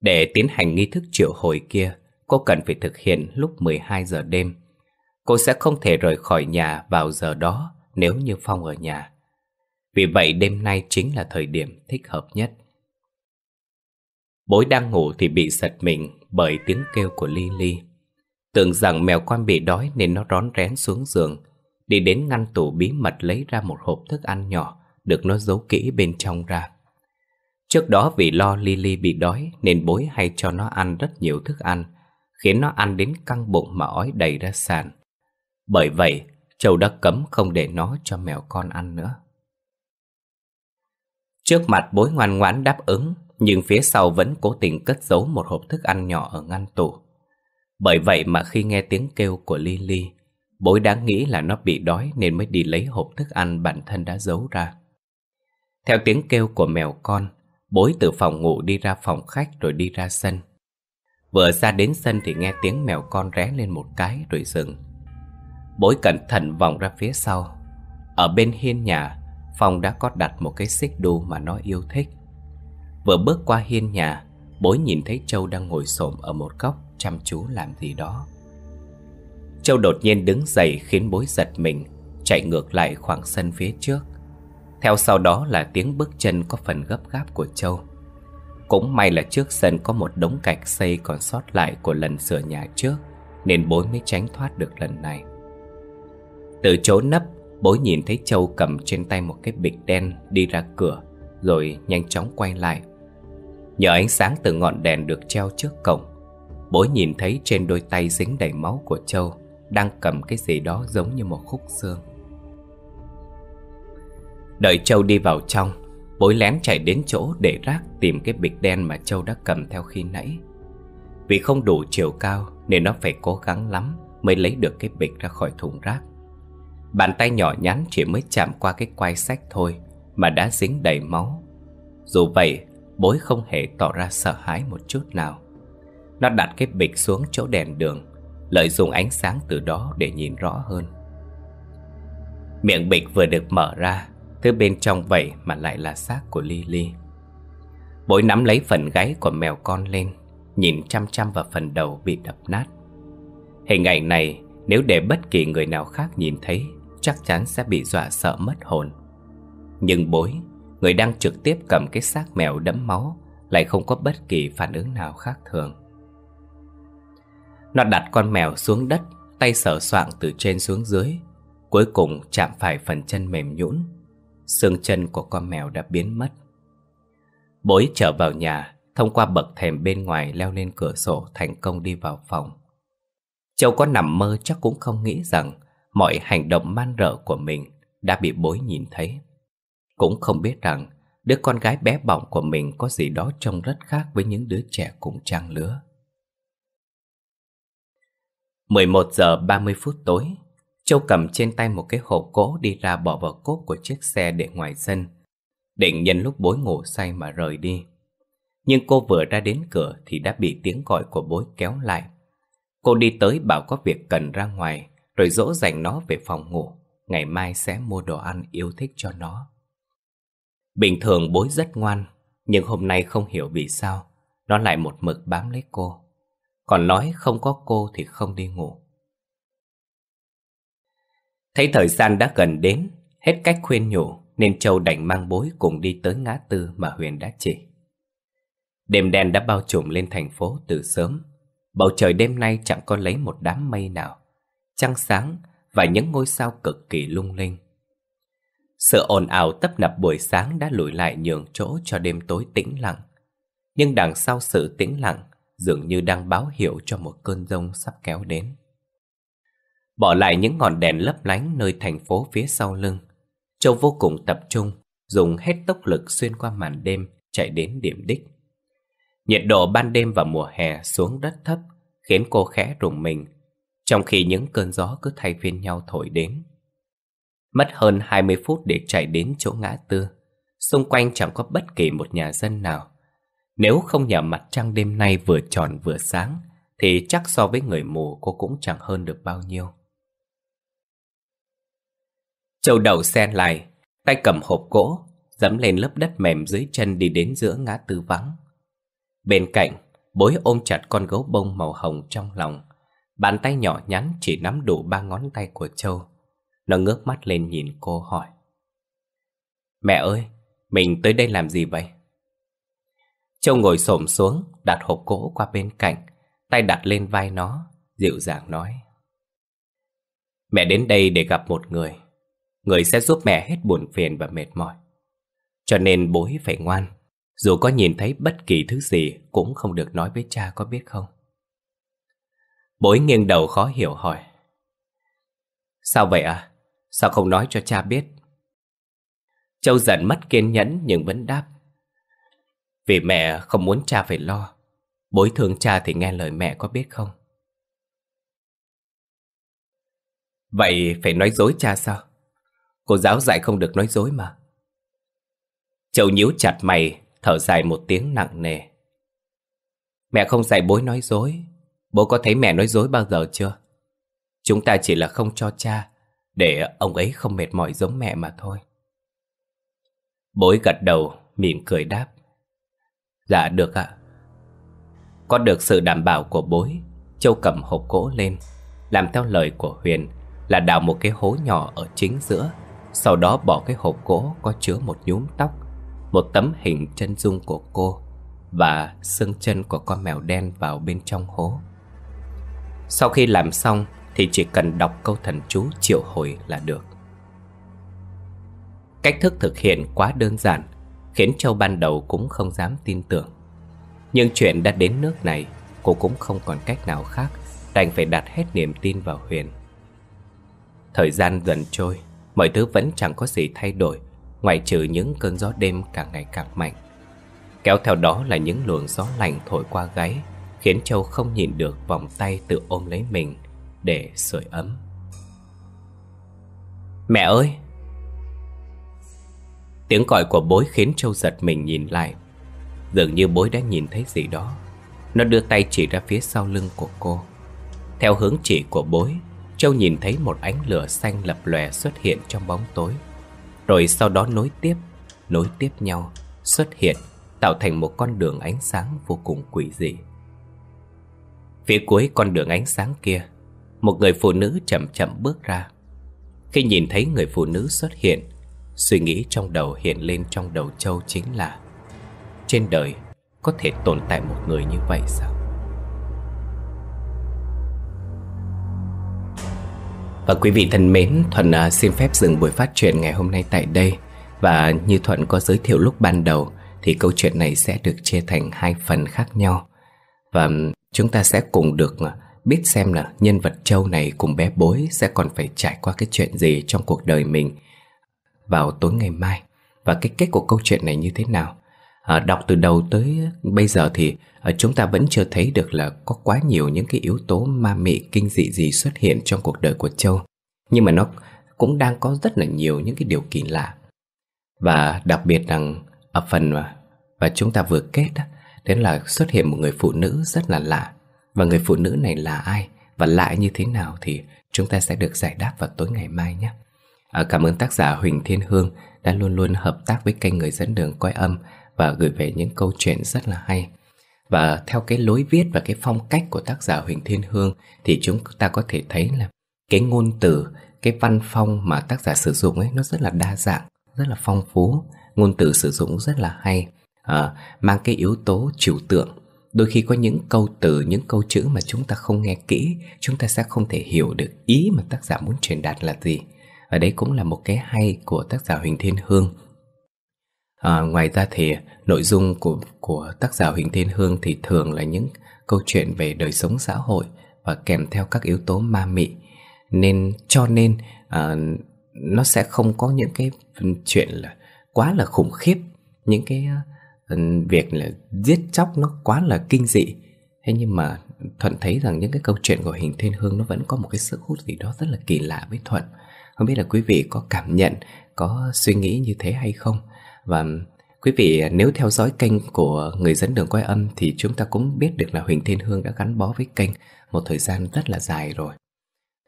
Để tiến hành nghi thức triệu hồi kia, cô cần phải thực hiện lúc 12 giờ đêm. Cô sẽ không thể rời khỏi nhà vào giờ đó nếu như Phong ở nhà. Vì vậy đêm nay chính là thời điểm thích hợp nhất. Bối đang ngủ thì bị giật mình bởi tiếng kêu của Lily. Tưởng rằng mèo con bị đói nên nó rón rén xuống giường, đi đến ngăn tủ bí mật lấy ra một hộp thức ăn nhỏ được nó giấu kỹ bên trong ra. Trước đó vì lo Lily bị đói nên bối hay cho nó ăn rất nhiều thức ăn khiến nó ăn đến căng bụng mà ói đầy ra sàn. Bởi vậy, Châu đã cấm không để nó cho mèo con ăn nữa. Trước mặt bối ngoan ngoãn đáp ứng, nhưng phía sau vẫn cố tình cất giấu một hộp thức ăn nhỏ ở ngăn tủ. Bởi vậy mà khi nghe tiếng kêu của Lily, bối đã nghĩ là nó bị đói nên mới đi lấy hộp thức ăn bản thân đã giấu ra. Theo tiếng kêu của mèo con, bối từ phòng ngủ đi ra phòng khách rồi đi ra sân. Vừa ra đến sân thì nghe tiếng mèo con ré lên một cái rồi dừng Bối cẩn thận vòng ra phía sau Ở bên hiên nhà Phong đã có đặt một cái xích đu mà nó yêu thích Vừa bước qua hiên nhà Bối nhìn thấy Châu đang ngồi xổm ở một góc Chăm chú làm gì đó Châu đột nhiên đứng dậy khiến bối giật mình Chạy ngược lại khoảng sân phía trước Theo sau đó là tiếng bước chân có phần gấp gáp của Châu cũng may là trước sân có một đống gạch xây còn sót lại của lần sửa nhà trước Nên bối mới tránh thoát được lần này Từ chỗ nấp, bối nhìn thấy Châu cầm trên tay một cái bịch đen đi ra cửa Rồi nhanh chóng quay lại Nhờ ánh sáng từ ngọn đèn được treo trước cổng Bối nhìn thấy trên đôi tay dính đầy máu của Châu Đang cầm cái gì đó giống như một khúc xương Đợi Châu đi vào trong Bối lén chạy đến chỗ để rác tìm cái bịch đen mà Châu đã cầm theo khi nãy Vì không đủ chiều cao nên nó phải cố gắng lắm mới lấy được cái bịch ra khỏi thùng rác Bàn tay nhỏ nhắn chỉ mới chạm qua cái quai sách thôi mà đã dính đầy máu Dù vậy bối không hề tỏ ra sợ hãi một chút nào Nó đặt cái bịch xuống chỗ đèn đường Lợi dụng ánh sáng từ đó để nhìn rõ hơn Miệng bịch vừa được mở ra Thứ bên trong vậy mà lại là xác của Lily Bối nắm lấy phần gáy của mèo con lên Nhìn chăm chăm vào phần đầu bị đập nát Hình ảnh này nếu để bất kỳ người nào khác nhìn thấy Chắc chắn sẽ bị dọa sợ mất hồn Nhưng bối Người đang trực tiếp cầm cái xác mèo đẫm máu Lại không có bất kỳ phản ứng nào khác thường Nó đặt con mèo xuống đất Tay sờ soạng từ trên xuống dưới Cuối cùng chạm phải phần chân mềm nhũn xương chân của con mèo đã biến mất. Bối trở vào nhà, thông qua bậc thềm bên ngoài leo lên cửa sổ thành công đi vào phòng. Châu có nằm mơ chắc cũng không nghĩ rằng mọi hành động man rợ của mình đã bị bối nhìn thấy. Cũng không biết rằng đứa con gái bé bỏng của mình có gì đó trông rất khác với những đứa trẻ cùng trang lứa. 11 giờ 30 phút tối, Châu cầm trên tay một cái hộp gỗ đi ra bỏ vào cốt của chiếc xe để ngoài sân. Định nhân lúc bối ngủ say mà rời đi. Nhưng cô vừa ra đến cửa thì đã bị tiếng gọi của bối kéo lại. Cô đi tới bảo có việc cần ra ngoài, rồi dỗ dành nó về phòng ngủ. Ngày mai sẽ mua đồ ăn yêu thích cho nó. Bình thường bối rất ngoan, nhưng hôm nay không hiểu vì sao. Nó lại một mực bám lấy cô. Còn nói không có cô thì không đi ngủ. Thấy thời gian đã gần đến, hết cách khuyên nhủ nên Châu đành mang bối cùng đi tới ngã tư mà Huyền đã chỉ. Đêm đen đã bao trùm lên thành phố từ sớm. Bầu trời đêm nay chẳng có lấy một đám mây nào. Trăng sáng và những ngôi sao cực kỳ lung linh. Sự ồn ào tấp nập buổi sáng đã lùi lại nhường chỗ cho đêm tối tĩnh lặng. Nhưng đằng sau sự tĩnh lặng dường như đang báo hiệu cho một cơn rông sắp kéo đến. Bỏ lại những ngọn đèn lấp lánh nơi thành phố phía sau lưng Châu vô cùng tập trung Dùng hết tốc lực xuyên qua màn đêm Chạy đến điểm đích Nhiệt độ ban đêm và mùa hè xuống rất thấp Khiến cô khẽ rùng mình Trong khi những cơn gió cứ thay phiên nhau thổi đến Mất hơn 20 phút để chạy đến chỗ ngã tư Xung quanh chẳng có bất kỳ một nhà dân nào Nếu không nhờ mặt trăng đêm nay vừa tròn vừa sáng Thì chắc so với người mù cô cũng chẳng hơn được bao nhiêu Châu đầu sen lại, tay cầm hộp gỗ, dẫm lên lớp đất mềm dưới chân đi đến giữa ngã tư vắng. Bên cạnh, bối ôm chặt con gấu bông màu hồng trong lòng. Bàn tay nhỏ nhắn chỉ nắm đủ ba ngón tay của Châu. Nó ngước mắt lên nhìn cô hỏi. Mẹ ơi, mình tới đây làm gì vậy? Châu ngồi xổm xuống, đặt hộp gỗ qua bên cạnh, tay đặt lên vai nó, dịu dàng nói. Mẹ đến đây để gặp một người người sẽ giúp mẹ hết buồn phiền và mệt mỏi. Cho nên bối phải ngoan, dù có nhìn thấy bất kỳ thứ gì cũng không được nói với cha có biết không. Bối nghiêng đầu khó hiểu hỏi. Sao vậy à? Sao không nói cho cha biết? Châu giận mất kiên nhẫn nhưng vẫn đáp. Vì mẹ không muốn cha phải lo. Bối thương cha thì nghe lời mẹ có biết không? Vậy phải nói dối cha sao? Cô giáo dạy không được nói dối mà Châu nhíu chặt mày Thở dài một tiếng nặng nề Mẹ không dạy bối nói dối Bố có thấy mẹ nói dối bao giờ chưa Chúng ta chỉ là không cho cha Để ông ấy không mệt mỏi giống mẹ mà thôi Bối gật đầu Mỉm cười đáp Dạ được ạ Có được sự đảm bảo của bối Châu cầm hộp gỗ lên Làm theo lời của Huyền Là đào một cái hố nhỏ ở chính giữa sau đó bỏ cái hộp gỗ có chứa một nhúm tóc Một tấm hình chân dung của cô Và xương chân của con mèo đen vào bên trong hố Sau khi làm xong Thì chỉ cần đọc câu thần chú triệu hồi là được Cách thức thực hiện quá đơn giản Khiến Châu ban đầu cũng không dám tin tưởng Nhưng chuyện đã đến nước này Cô cũng không còn cách nào khác Đành phải đặt hết niềm tin vào Huyền Thời gian dần trôi Mọi thứ vẫn chẳng có gì thay đổi Ngoài trừ những cơn gió đêm càng ngày càng mạnh Kéo theo đó là những luồng gió lạnh thổi qua gáy Khiến Châu không nhìn được vòng tay tự ôm lấy mình Để sưởi ấm Mẹ ơi Tiếng gọi của bối khiến Châu giật mình nhìn lại Dường như bối đã nhìn thấy gì đó Nó đưa tay chỉ ra phía sau lưng của cô Theo hướng chỉ của bối Châu nhìn thấy một ánh lửa xanh lập lòe xuất hiện trong bóng tối Rồi sau đó nối tiếp, nối tiếp nhau, xuất hiện Tạo thành một con đường ánh sáng vô cùng quỷ dị Phía cuối con đường ánh sáng kia Một người phụ nữ chậm chậm bước ra Khi nhìn thấy người phụ nữ xuất hiện Suy nghĩ trong đầu hiện lên trong đầu Châu chính là Trên đời có thể tồn tại một người như vậy sao? Và quý vị thân mến, Thuận à, xin phép dừng buổi phát truyện ngày hôm nay tại đây. Và như Thuận có giới thiệu lúc ban đầu thì câu chuyện này sẽ được chia thành hai phần khác nhau. Và chúng ta sẽ cùng được à, biết xem là nhân vật Châu này cùng bé bối sẽ còn phải trải qua cái chuyện gì trong cuộc đời mình vào tối ngày mai và cái kết của câu chuyện này như thế nào à, đọc từ đầu tới bây giờ thì à, chúng ta vẫn chưa thấy được là có quá nhiều những cái yếu tố ma mị kinh dị gì xuất hiện trong cuộc đời của Châu. Nhưng mà nó cũng đang có rất là nhiều những cái điều kỳ lạ. Và đặc biệt rằng ở phần mà, và chúng ta vừa kết đó, đến là xuất hiện một người phụ nữ rất là lạ. Và người phụ nữ này là ai và lại như thế nào thì chúng ta sẽ được giải đáp vào tối ngày mai nhé. À, cảm ơn tác giả Huỳnh Thiên Hương đã luôn luôn hợp tác với kênh Người Dẫn Đường Coi Âm và gửi về những câu chuyện rất là hay. Và theo cái lối viết và cái phong cách của tác giả Huỳnh Thiên Hương thì chúng ta có thể thấy là cái ngôn từ, cái văn phong mà tác giả sử dụng ấy nó rất là đa dạng, rất là phong phú, ngôn từ sử dụng rất là hay, à, mang cái yếu tố trừu tượng. Đôi khi có những câu từ, những câu chữ mà chúng ta không nghe kỹ, chúng ta sẽ không thể hiểu được ý mà tác giả muốn truyền đạt là gì. và đấy cũng là một cái hay của tác giả Huỳnh Thiên Hương À, ngoài ra thì nội dung của của tác giả Huỳnh Thiên Hương thì thường là những câu chuyện về đời sống xã hội và kèm theo các yếu tố ma mị nên cho nên à, nó sẽ không có những cái chuyện là quá là khủng khiếp những cái uh, việc là giết chóc nó quá là kinh dị thế nhưng mà thuận thấy rằng những cái câu chuyện của hình thiên hương nó vẫn có một cái sức hút gì đó rất là kỳ lạ với thuận không biết là quý vị có cảm nhận có suy nghĩ như thế hay không và quý vị nếu theo dõi kênh của người dẫn đường quay âm thì chúng ta cũng biết được là Huỳnh Thiên Hương đã gắn bó với kênh một thời gian rất là dài rồi.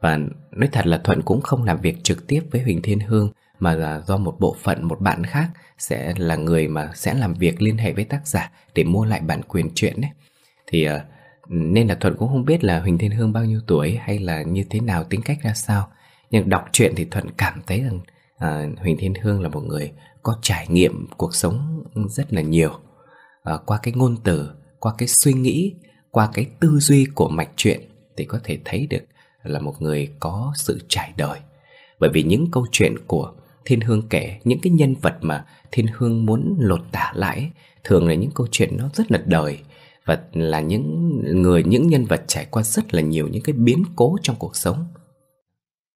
Và nói thật là Thuận cũng không làm việc trực tiếp với Huỳnh Thiên Hương mà là do một bộ phận một bạn khác sẽ là người mà sẽ làm việc liên hệ với tác giả để mua lại bản quyền truyện ấy. Thì ờ, nên là Thuận cũng không biết là Huỳnh Thiên Hương bao nhiêu tuổi hay là như thế nào tính cách ra sao. Nhưng đọc truyện thì Thuận cảm thấy rằng à, Huỳnh Thiên Hương là một người có trải nghiệm cuộc sống rất là nhiều à, qua cái ngôn từ, qua cái suy nghĩ, qua cái tư duy của mạch truyện thì có thể thấy được là một người có sự trải đời. Bởi vì những câu chuyện của Thiên Hương kể, những cái nhân vật mà Thiên Hương muốn lột tả lại thường là những câu chuyện nó rất là đời và là những người những nhân vật trải qua rất là nhiều những cái biến cố trong cuộc sống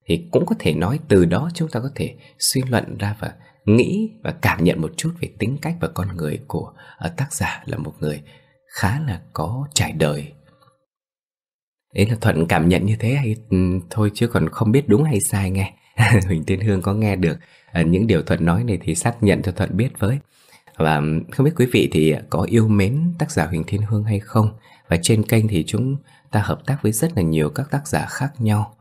thì cũng có thể nói từ đó chúng ta có thể suy luận ra và nghĩ và cảm nhận một chút về tính cách và con người của ờ, tác giả là một người khá là có trải đời ấy là thuận cảm nhận như thế hay ừ, thôi chứ còn không biết đúng hay sai nghe huỳnh tiên hương có nghe được ờ, những điều thuận nói này thì xác nhận cho thuận biết với và ừ, không biết quý vị thì có yêu mến tác giả huỳnh thiên hương hay không và trên kênh thì chúng ta hợp tác với rất là nhiều các tác giả khác nhau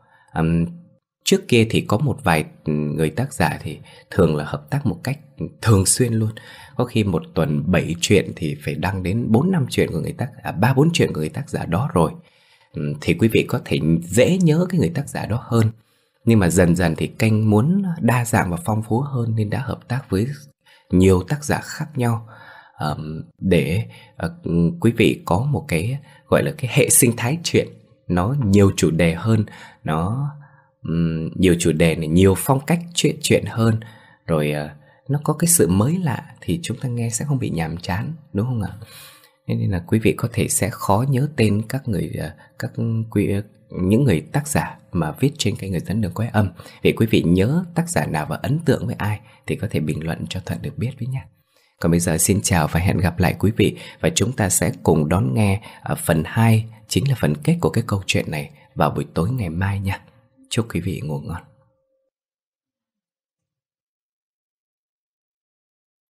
Trước kia thì có một vài ừ, người tác giả thì thường là hợp tác một cách thường xuyên luôn. Có khi một tuần 7 chuyện thì phải đăng đến 4 năm chuyện của người tác giả, 3 4 chuyện của người tác giả đó rồi. Ừ, thì quý vị có thể dễ nhớ cái người tác giả đó hơn. Nhưng mà dần dần thì kênh muốn đa dạng và phong phú hơn nên đã hợp tác với nhiều tác giả khác nhau để ờ, ừ, quý vị có một cái gọi là cái hệ sinh thái chuyện nó nhiều chủ đề hơn, nó um, nhiều chủ đề này nhiều phong cách chuyện chuyện hơn rồi uh, nó có cái sự mới lạ thì chúng ta nghe sẽ không bị nhàm chán đúng không ạ nên là quý vị có thể sẽ khó nhớ tên các người ờ, các quý ờ, những người tác giả mà viết trên kênh người dẫn đường quái âm vậy quý vị nhớ tác giả nào và ấn tượng với ai thì có thể bình luận cho thuận được biết với nhé còn bây giờ xin chào và hẹn gặp lại quý vị và chúng ta sẽ cùng đón nghe phần 2 chính là phần kết của cái câu chuyện này vào buổi tối ngày mai nha Chúc quý vị ngủ ngon